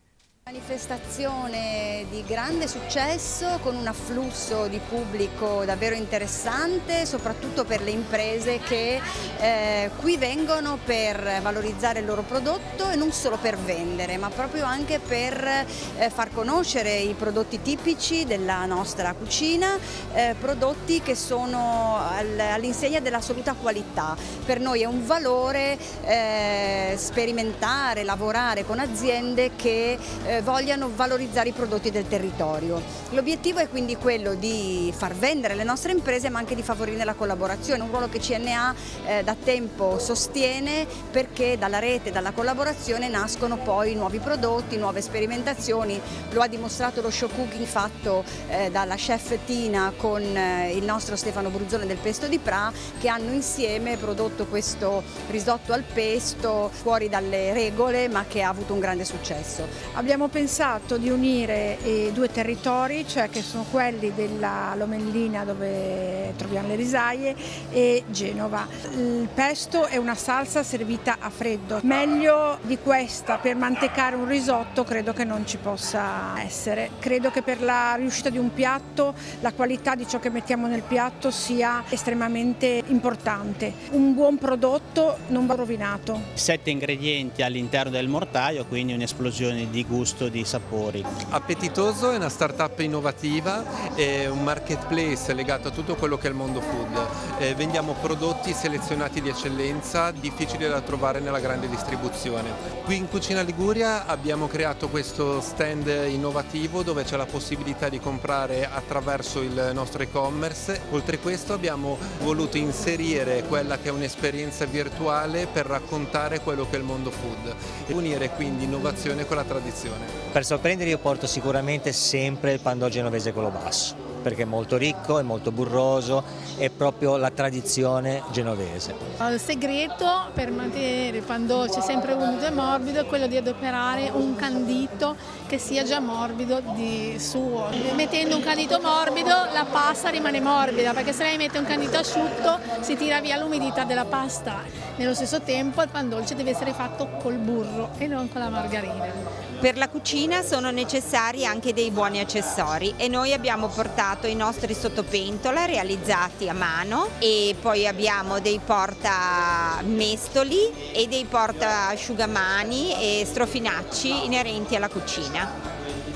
Manifestazione di grande successo con un afflusso di pubblico davvero interessante, soprattutto per le imprese che eh, qui vengono per valorizzare il loro prodotto e non solo per vendere, ma proprio anche per eh, far conoscere i prodotti tipici della nostra cucina, eh, prodotti che sono all'insegna dell'assoluta qualità. Per noi è un valore eh, sperimentare, lavorare con aziende che eh, eh, vogliano valorizzare i prodotti del territorio. L'obiettivo è quindi quello di far vendere le nostre imprese ma anche di favorire la collaborazione, un ruolo che CNA eh, da tempo sostiene perché dalla rete, dalla collaborazione nascono poi nuovi prodotti, nuove sperimentazioni, lo ha dimostrato lo show cooking fatto eh, dalla chef Tina con eh, il nostro Stefano Bruzzone del Pesto di Pra che hanno insieme prodotto questo risotto al pesto fuori dalle regole ma che ha avuto un grande successo. Abbiamo abbiamo pensato di unire i eh, due territori, cioè che sono quelli della Lomellina dove troviamo le risaie e Genova. Il pesto è una salsa servita a freddo, meglio di questa per mantecare un risotto credo che non ci possa essere. Credo che per la riuscita di un piatto la qualità di ciò che mettiamo nel piatto sia estremamente importante. Un buon prodotto non va rovinato. Sette ingredienti all'interno del mortaio, quindi un'esplosione di gusto gusto di sapori. Appetitoso è una startup innovativa, è un marketplace legato a tutto quello che è il mondo food. Eh, vendiamo prodotti selezionati di eccellenza, difficili da trovare nella grande distribuzione. Qui in Cucina Liguria abbiamo creato questo stand innovativo dove c'è la possibilità di comprare attraverso il nostro e-commerce. Oltre questo abbiamo voluto inserire quella che è un'esperienza virtuale per raccontare quello che è il mondo food e unire quindi innovazione con la tradizione. Per sorprendere io porto sicuramente sempre il pandò genovese quello basso perché è molto ricco, è molto burroso, è proprio la tradizione genovese. Il segreto per mantenere il pan dolce sempre umido e morbido è quello di adoperare un candito che sia già morbido di suo. Mettendo un candito morbido la pasta rimane morbida perché se lei mette un candito asciutto si tira via l'umidità della pasta. Nello stesso tempo il pan dolce deve essere fatto col burro e non con la margarina. Per la cucina sono necessari anche dei buoni accessori e noi abbiamo portato usato i nostri sottopentola realizzati a mano e poi abbiamo dei porta mestoli e dei porta asciugamani e strofinacci inerenti alla cucina.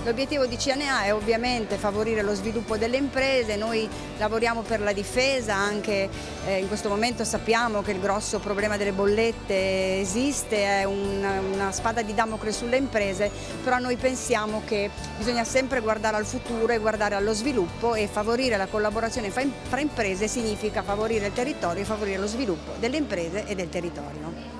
L'obiettivo di CNA è ovviamente favorire lo sviluppo delle imprese, noi lavoriamo per la difesa, anche eh, in questo momento sappiamo che il grosso problema delle bollette esiste, è una, una spada di Damocle sulle imprese, però noi pensiamo che bisogna sempre guardare al futuro e guardare allo sviluppo e favorire la collaborazione fra imprese significa favorire il territorio e favorire lo sviluppo delle imprese e del territorio.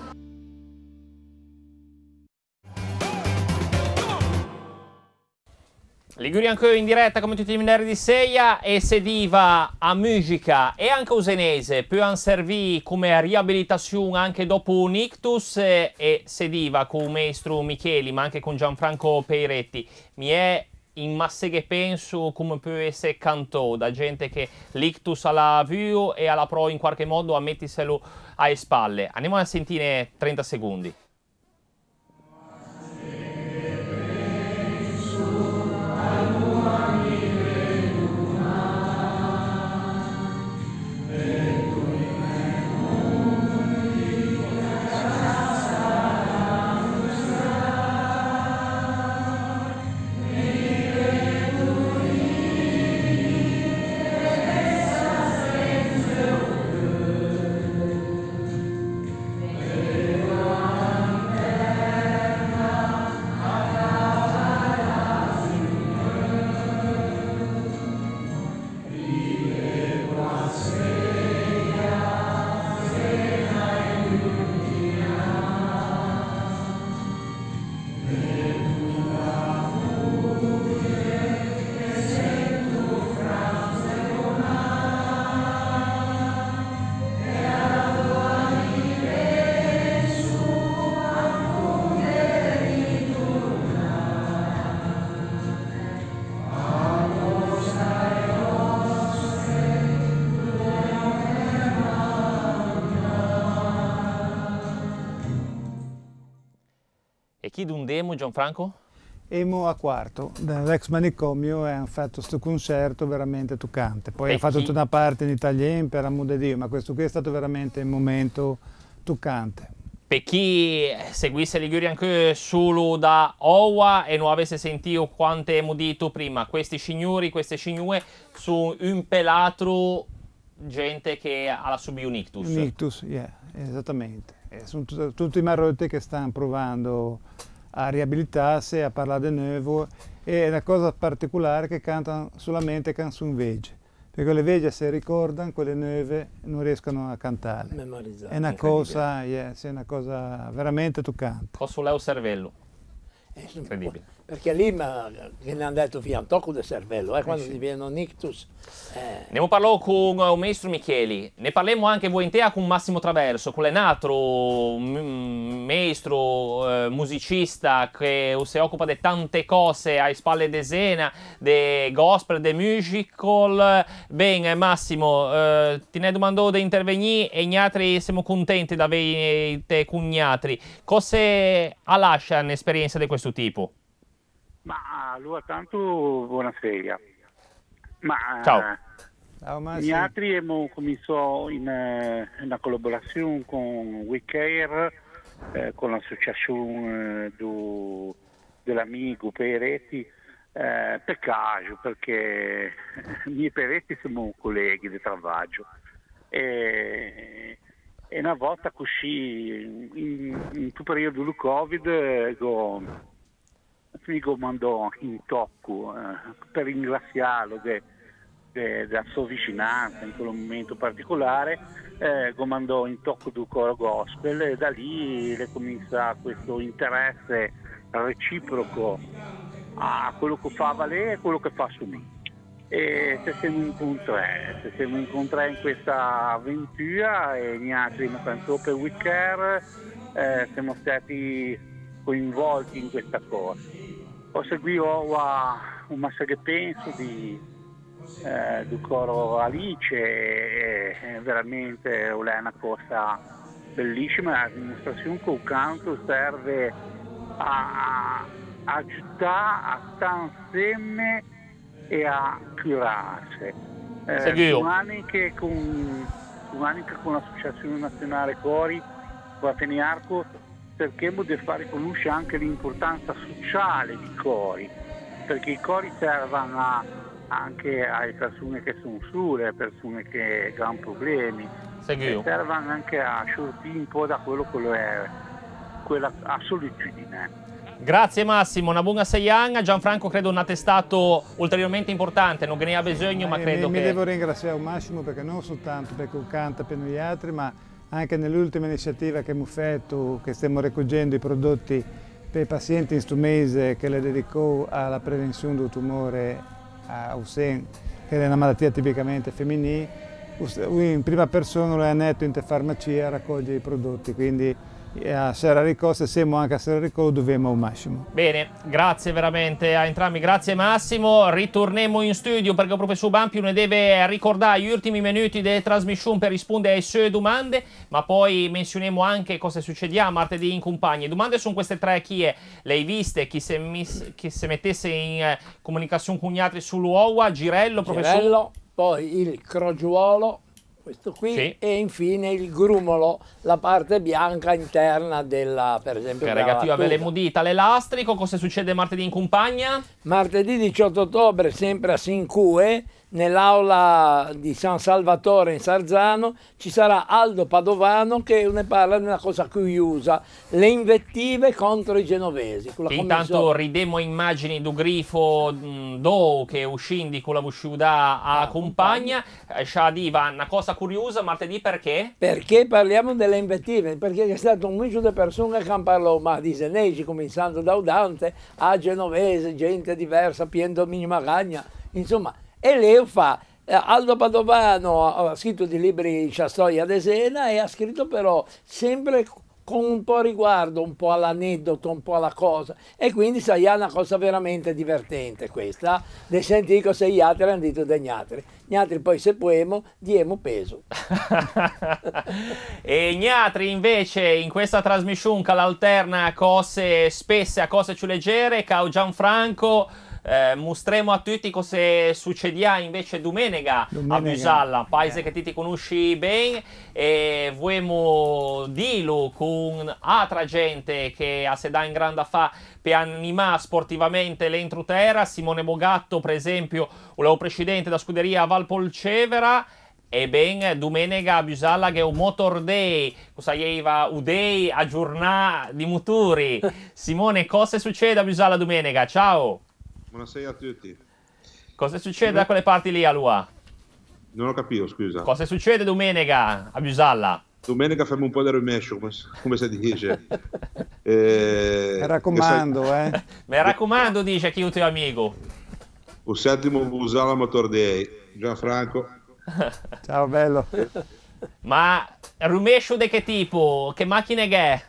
Liguria ancora in diretta come tutti i minori di Seia e Sediva a Musica e anche Usenese, più an servì come riabilitazione anche dopo un ictus e Sediva con il maestro Micheli ma anche con Gianfranco Peiretti. Mi è in masse che penso come può essere cantò da gente che l'ictus alla view e alla pro in qualche modo a metterselo alle spalle. Andiamo a sentire 30 secondi. E chi d'un demo, Gianfranco? Emo a quarto, dall'ex manicomio e hanno fatto questo concerto veramente toccante. Poi hanno fatto tutta una parte in italien per amore di Dio, ma questo qui è stato veramente un momento toccante. Per chi seguisse Liguria anche solo da Owa e non avesse sentito quanto abbiamo detto prima, questi signori, queste signore, su un pelatro gente che ha subito un ictus. Un ictus, yeah, esattamente eh, sono t- tutti marotti che stanno provando a riabilitarsi, a parlare di nuovo e una cosa particolare che cantano solamente canzoni vege perché le vege se ricordano quelle nuove non riescono a cantare memorizzare è una cosa yes, è una cosa veramente toccante Cosuleo Cervello è eh, incredibile perché lì ma, che ne hanno detto via un tocco del cervello, eh, eh, quando sì. ti viene un ictus. Eh. Abbiamo parlato con il eh, maestro Micheli, ne parliamo anche voi in te con Massimo Traverso, con l'enatro, mm, maestro, eh, musicista che si occupa di tante cose alle spalle di Sena, di gospel, di musical. Ben Massimo, eh, ti ne domando di intervenire e gli altri siamo contenti di avere te con gli altri. Cosa lascia un'esperienza di questo tipo? Ma allora tanto buonasera. Ma, Ciao. Ciao Massi. Noi abbiamo eh, cominciato in, eh, una collaborazione con WeCare, eh, con l'associazione eh, do, dell'amico Peretti, eh, per caso, perché i miei Peretti sono colleghi di travaglio. E, e, una volta così, in, in, in periodo del Covid, go, Tecnico mandò in tocco eh, per ringraziarlo della sua vicinanza in quel momento particolare, eh, comandò in tocco del coro gospel e da lì le comincia questo interesse reciproco a quello che fa Valè e quello che fa su me. E se siamo incontrati, se siamo incontrati in questa avventura e gli altri abbiamo per Wicker, eh, siamo stati coinvolti in questa cosa ho seguito a un massa che penso di eh, del coro Alice, è veramente una cosa bellissima, la dimostrazione che il canto serve a, a aiutare, a stare insieme e a curarsi. Eh, anche con, anche con l'Associazione Nazionale Cori, Guateniarco, cerchiamo di fare conoscere anche l'importanza sociale di cori, perché i cori servono a, anche alle persone che sono sole, alle persone che hanno problemi, servono anche a sciortire un po' da quello che lo è, quella a solitudine. Grazie Massimo, una buona Seyang. Gianfranco credo un attestato ulteriormente importante, non che ne ha bisogno, ma, ma credo mi, che... Mi devo ringraziare Massimo perché non soltanto perché canta per noi altri, ma anche nell'ultima iniziativa che Muffetto, che stiamo raccogliendo i prodotti per i pazienti in stumese che le dedicò alla prevenzione del tumore a Hussein, che è una malattia tipicamente femminile, in prima persona lo l'Anetto in farmacia a raccogliere i prodotti, quindi e a Serra Ricosta siamo anche a Serra Ricosta dove abbiamo Massimo. Bene, grazie veramente a entrambi, grazie Massimo, ritorniamo in studio perché proprio su Bampione deve ricordare gli ultimi minuti delle trasmissioni per rispondere alle sue domande, ma poi menzioniamo anche cosa succederà martedì in compagnia. Domande su queste tre chi è, le hai viste, chi se, mis, chi se mettesse in eh, comunicazione con gli altri sull'uova, Girello, professore? Girello, poi il Crogiuolo questo qui, sì. e infine il grumolo, la parte bianca interna della, per esempio, Che Carregativa mudita, l'elastrico, cosa succede martedì in compagna? Martedì 18 ottobre, sempre a Sincue, nell'aula di San Salvatore in Sarzano ci sarà Aldo Padovano che ne parla di una cosa curiosa, le invettive contro i genovesi. Commissione... intanto ridemo immagini do grifo mm, do che uscindi con la Busciuda a ah, compagna. Eh, Shadiva, una cosa curiosa, martedì perché? Perché parliamo delle invettive, perché c'è stato un micio di persone che hanno parlato ma di Senesi, cominciando da Udante, a genovese, gente diversa, pieno minima magagna, insomma e Leo fa, eh, Aldo Padovano ha scritto dei libri di Ciastoia ad Esena e ha scritto però sempre con un po' riguardo, un po' all'aneddoto, un po' alla cosa. E quindi sai, è una cosa veramente divertente questa. De sentico se gli altri hanno detto degli altri. Gnatri poi se poemo, diemo peso. *laughs* e Gnatri invece in questa trasmissione l'alterna a cose spesse a cose più leggere, Cao Gianfranco eh, mostremo a tutti cosa succederà invece domenica, domenica. a Busalla, paese eh. che ti conosci bene e vogliamo dirlo con altra gente che ha se dà in grande fa per animare sportivamente l'entroterra, Simone Bogatto per esempio, o presidente della scuderia Valpolcevera ben domenica a Busalla che è un motor day, cosa ieva udei a giornata di muturi. *laughs* Simone, cosa succede a Busalla domenica? Ciao! Buonasera a tutti. Cosa succede da quelle parti lì a Lua? Non ho capito, scusa. Cosa succede domenica a Busalla? Domenica fermo un po' di rimescio, come, si dice. *laughs* eh, Mi raccomando, sai... eh. Mi raccomando, dice chi è un tuo amico. Un settimo Busalla Motor Day. Gianfranco. *laughs* Ciao, bello. Ma rumescio di che tipo? Che macchine che è?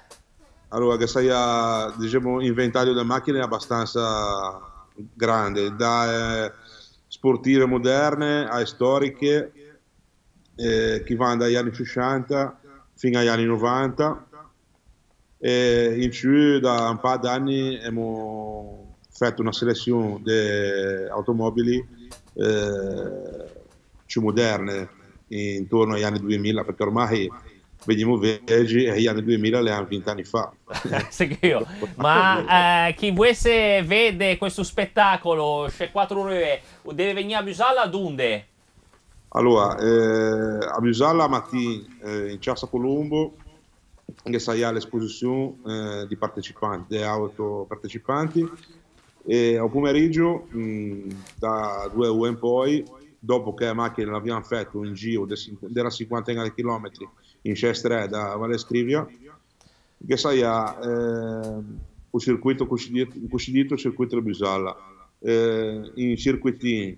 Allora, che sei a, ah, diciamo, inventario delle macchine è abbastanza grande, da eh, sportive moderne a storiche eh, che vanno dagli anni 60 fino agli anni 90 e in più da un paio d'anni abbiamo fatto una selezione di automobili eh, più moderne intorno agli anni 2000 perché ormai Vediamo Vergi e eh, gli anni 2000 le hanno vent'anni fa. Sicuro. *laughs* Ma eh, chi vuole vede questo spettacolo, c'è 4 ore, deve venire a ad onde? Allora, eh, a Busala mattina eh, in Ciassa Colombo che sarà l'esposizione eh, di partecipanti, di auto partecipanti e al pomeriggio mh, mm, da 2 ore in poi dopo che la macchina l'abbiamo fatto in giro della cinquantina di chilometri in Cestre da Valle Scrivia, che sai ha eh, un circuito cosiddetto circuito di Bisalla, eh, in circuiti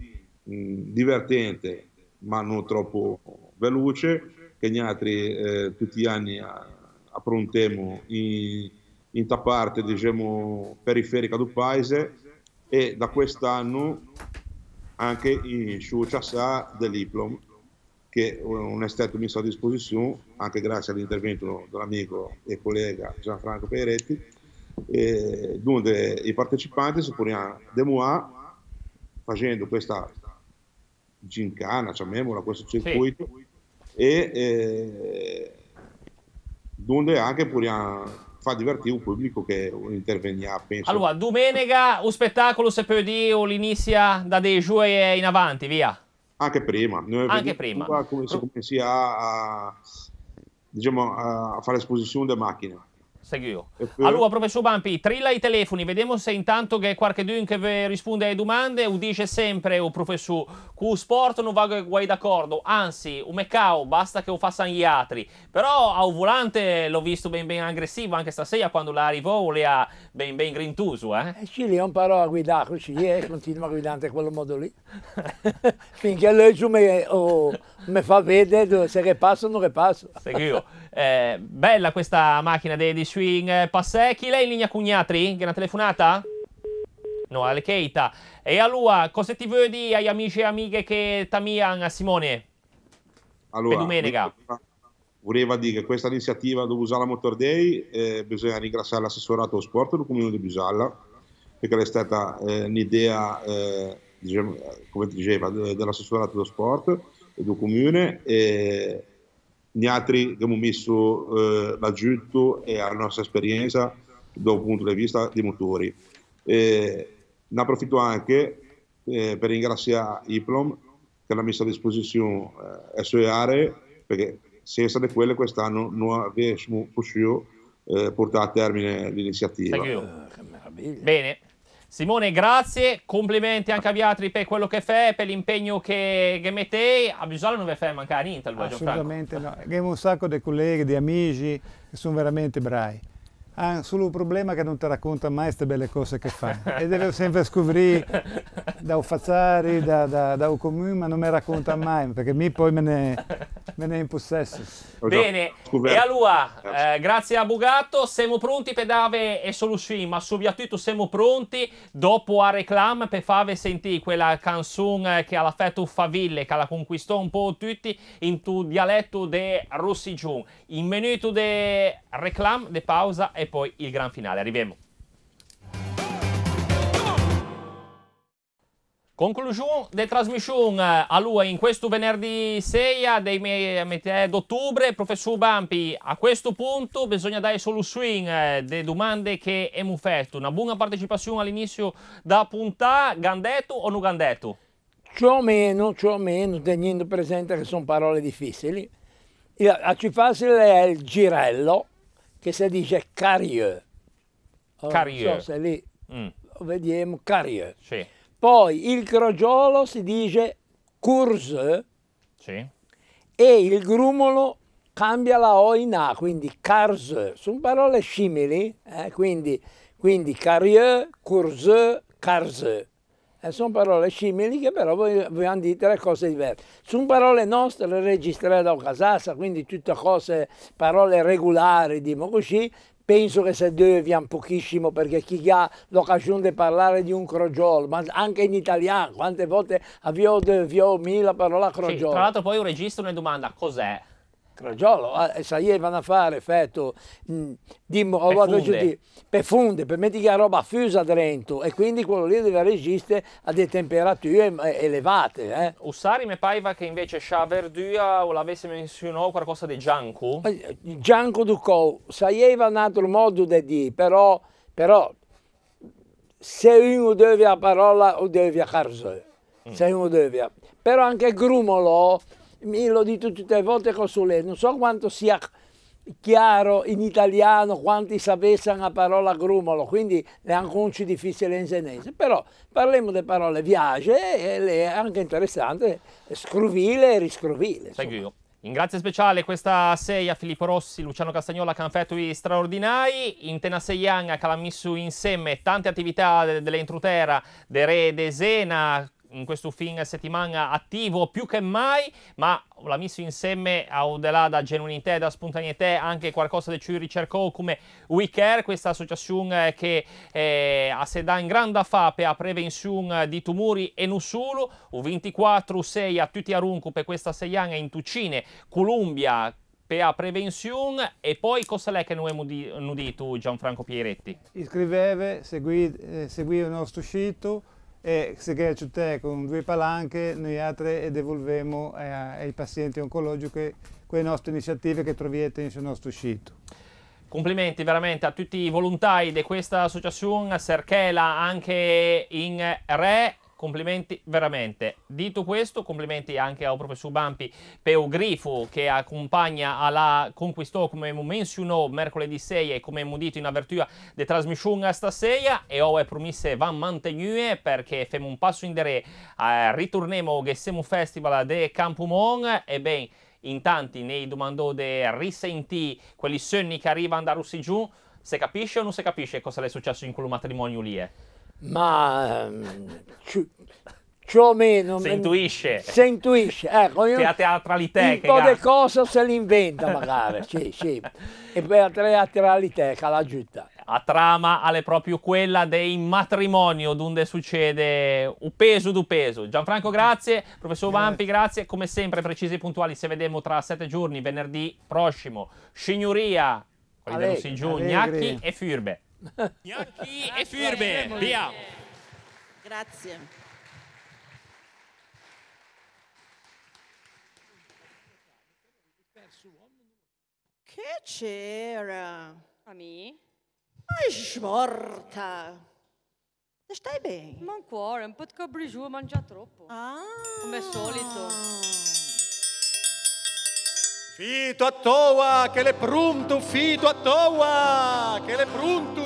mm, divertente ma non troppo veloce, che gli altri eh, tutti gli anni eh, approntiamo in, in parte diciamo, periferica del paese e da quest'anno anche in suo chassà dell'Iplom, che non è stato messo a disposizione, anche grazie all'intervento dell'amico e collega Gianfranco Peretti, dove i partecipanti si ponevano de facendo questa gincana, chiamiamola, questo circuito, sì. e eh, dove anche potevano fa divertire un pubblico che intervenia. Penso. Allora, domenica un spettacolo se per dire o l'inizia da dei giorni in avanti, via. Anche prima. Noi Anche prima. Come si comincia a, a, diciamo, a fare esposizione delle macchine. Seguivo. Allora, professor Bampi, trilla i telefoni, vediamo se intanto che qualche dun che risponde alle domande udisce sempre, o professor, Q sport non va guai d'accordo, anzi, un meccao, basta che lo facciano gli altri. Però a volante l'ho visto ben ben aggressivo anche stasera quando l'arrivò, ha ben ben grintuso, eh? E eh ci lì imparò a guidare così e eh, continua a guidare in quel modo lì. Finché lui giù mi, oh, fa vedere se che passo o non che passo. Seguivo. Eh, bella questa macchina di Swing Passè. Chi lei in linea Cugnatri? Che è una telefonata? No, alle Keita. E allora, cosa ti vuoi dire agli amici e amiche che Tamian a Simone? Allora, per domenica. Voleva dire che questa iniziativa dove usare la Motor Day eh, bisogna ringraziare l'assessorato allo sport del comune di Bisalla perché è stata eh, un'idea, eh, diciamo, come diceva, dell'assessorato allo sport del comune e gli altri che abbiamo messo eh, l'aggiunto e alla nostra esperienza dal punto di vista dei motori. Eh, ne approfitto anche eh, per ringraziare Iplom che ha messo a disposizione le eh, sue aree perché senza di quelle quest'anno non avessimo potuto eh, portare a termine l'iniziativa. Ah, Bene, Simone, grazie, complimenti anche a Viatri per quello che fai, per l'impegno che, che mettei. A Bisogno non vi fai mancare niente, Assolutamente Franco. no, abbiamo un sacco di colleghi, di amici che sono veramente bravi ha ah, solo un problema che non ti racconta mai queste belle cose che fa *laughs* e deve sempre scoprire da un fazzari, da, da, da un comune, ma non mi racconta mai perché mi poi me ne, me ne possesso. Bene, Scusate. e allora, eh, grazie a Bugato, siamo pronti per dare e soluzioni, ma soprattutto siamo pronti dopo a reclam per farvi sentire quella canzone che ha fetta faville, che la conquistò un po' tutti in tu dialetto di Rossi Giù. In minuto di reclam, de pausa e poi il gran finale. Arriviamo. Conclusione della trasmissione eh, a lui in questo venerdì 6 dei metà eh, d'ottobre. Professor Bampi, a questo punto bisogna dare solo swing alle eh, domande che abbiamo fatto. Una buona partecipazione all'inizio da puntare, gandetto o non gandetto? Ciò o meno, ciò meno, tenendo presente che sono parole difficili. La più facile è il girello, che si dice carrier. Carrier. Oh, so se lì mm. vediamo carrier. Sì. Poi il crogiolo si dice curse sì. e il grumolo cambia la O in A, quindi cars. Sono parole simili, eh? quindi, quindi carrier, curse, cars eh, sono parole simili che però voi, voi hanno le cose diverse. Sono parole nostre registrate da Casassa, quindi tutte cose, parole regolari, diciamo così, penso che se deviano pochissimo perché chi ha l'occasione di parlare di un crogiolo, ma anche in italiano, quante volte avvio, avvio mille parole a crogiolo. Sì, tra l'altro poi un registro ne domanda, cos'è? Crogiolo, ah, eh, Saie vanno a fare effetto, mh, dimmo, ho fatto per funde, per metti che la roba fusa dentro e quindi quello lì deve resistere a delle temperature eh, elevate. Eh. Ussari mi paiva che invece Sciaverdua o l'avesse menzionato qualcosa di Gianco? Eh, gianco Ducou, Saieva un altro modo di dire, però, però se uno deve la parola o deve la carso, se mm. uno deve. Però anche Grumolo lo dico tutte le volte con consulente, non so quanto sia chiaro in italiano quanti sapessero la parola grumolo, quindi è anche difficile in senese, però parliamo delle parole viage e è anche interessante, scruvile e riscruvile. Seguo. In grazie speciale questa sei a Filippo Rossi, Luciano Castagnola, Canfetui Straordinari, in Tena Seiang, Calamissu insieme, tante attività dell'entrutera, de Re, de Sena, in questo fine settimana attivo più che mai, ma l'ha messo insieme a Udelà da genuinità e da spontaneità anche qualcosa di cui ricercò come We Care, questa associazione che eh, a se in grande fa per la prevenzione di tumori e non solo, u 24 6 a tutti a Runcu per questa seiana in Tucine, Columbia, per la prevenzione e poi cosa è che noi abbiamo udito Gianfranco Pieretti? Iscrivetevi, seguite, eh, seguite il nostro sito e se ciutè con due palanche noi altre devolvemo eh, ai pazienti oncologici quelle nostre iniziative che troviete sul nostro sito. Complimenti veramente a tutti i volontari di questa associazione Serchela anche in Re complimenti veramente. Dito questo, complimenti anche al professor Bampi per grifo che accompagna alla conquistò come menzionò mercoledì 6 e come abbiamo detto in apertura di trasmissione stasera e ho le promesse van mantenue perché facciamo un passo in dere, eh, ritorniamo che siamo festival de Campumon e ben in tanti nei domandò di risentì quelli sonni che arrivano da Russi giù, se capisce o non si capisce cosa è successo in quel matrimonio lì. Eh? ma ehm, ci, o meno si mm, intuisce si intuisce ecco io, la teatralità un po' di cose se l'inventa magari *laughs* sì sì e per la teatralità la giusta la trama è proprio quella dei matrimoni dove succede un peso du peso Gianfranco grazie professor Vampi grazie come sempre precisi e puntuali se vedremo tra sette giorni venerdì prossimo signoria Allegri, Gnacchi e Firbe Gnocchi e firme, via. Grazie. Che c'era? A me? Ai, smorta! Stai bene? Ma ancora, un po' di cabrigiù, mangia troppo. Ah. Come al solito. Fito a toa, che le pronto, fito a toa, che le pronto.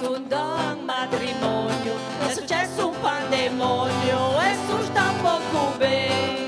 Sundò un matrimonio, è successo un pandemonio e su sta un po' bene.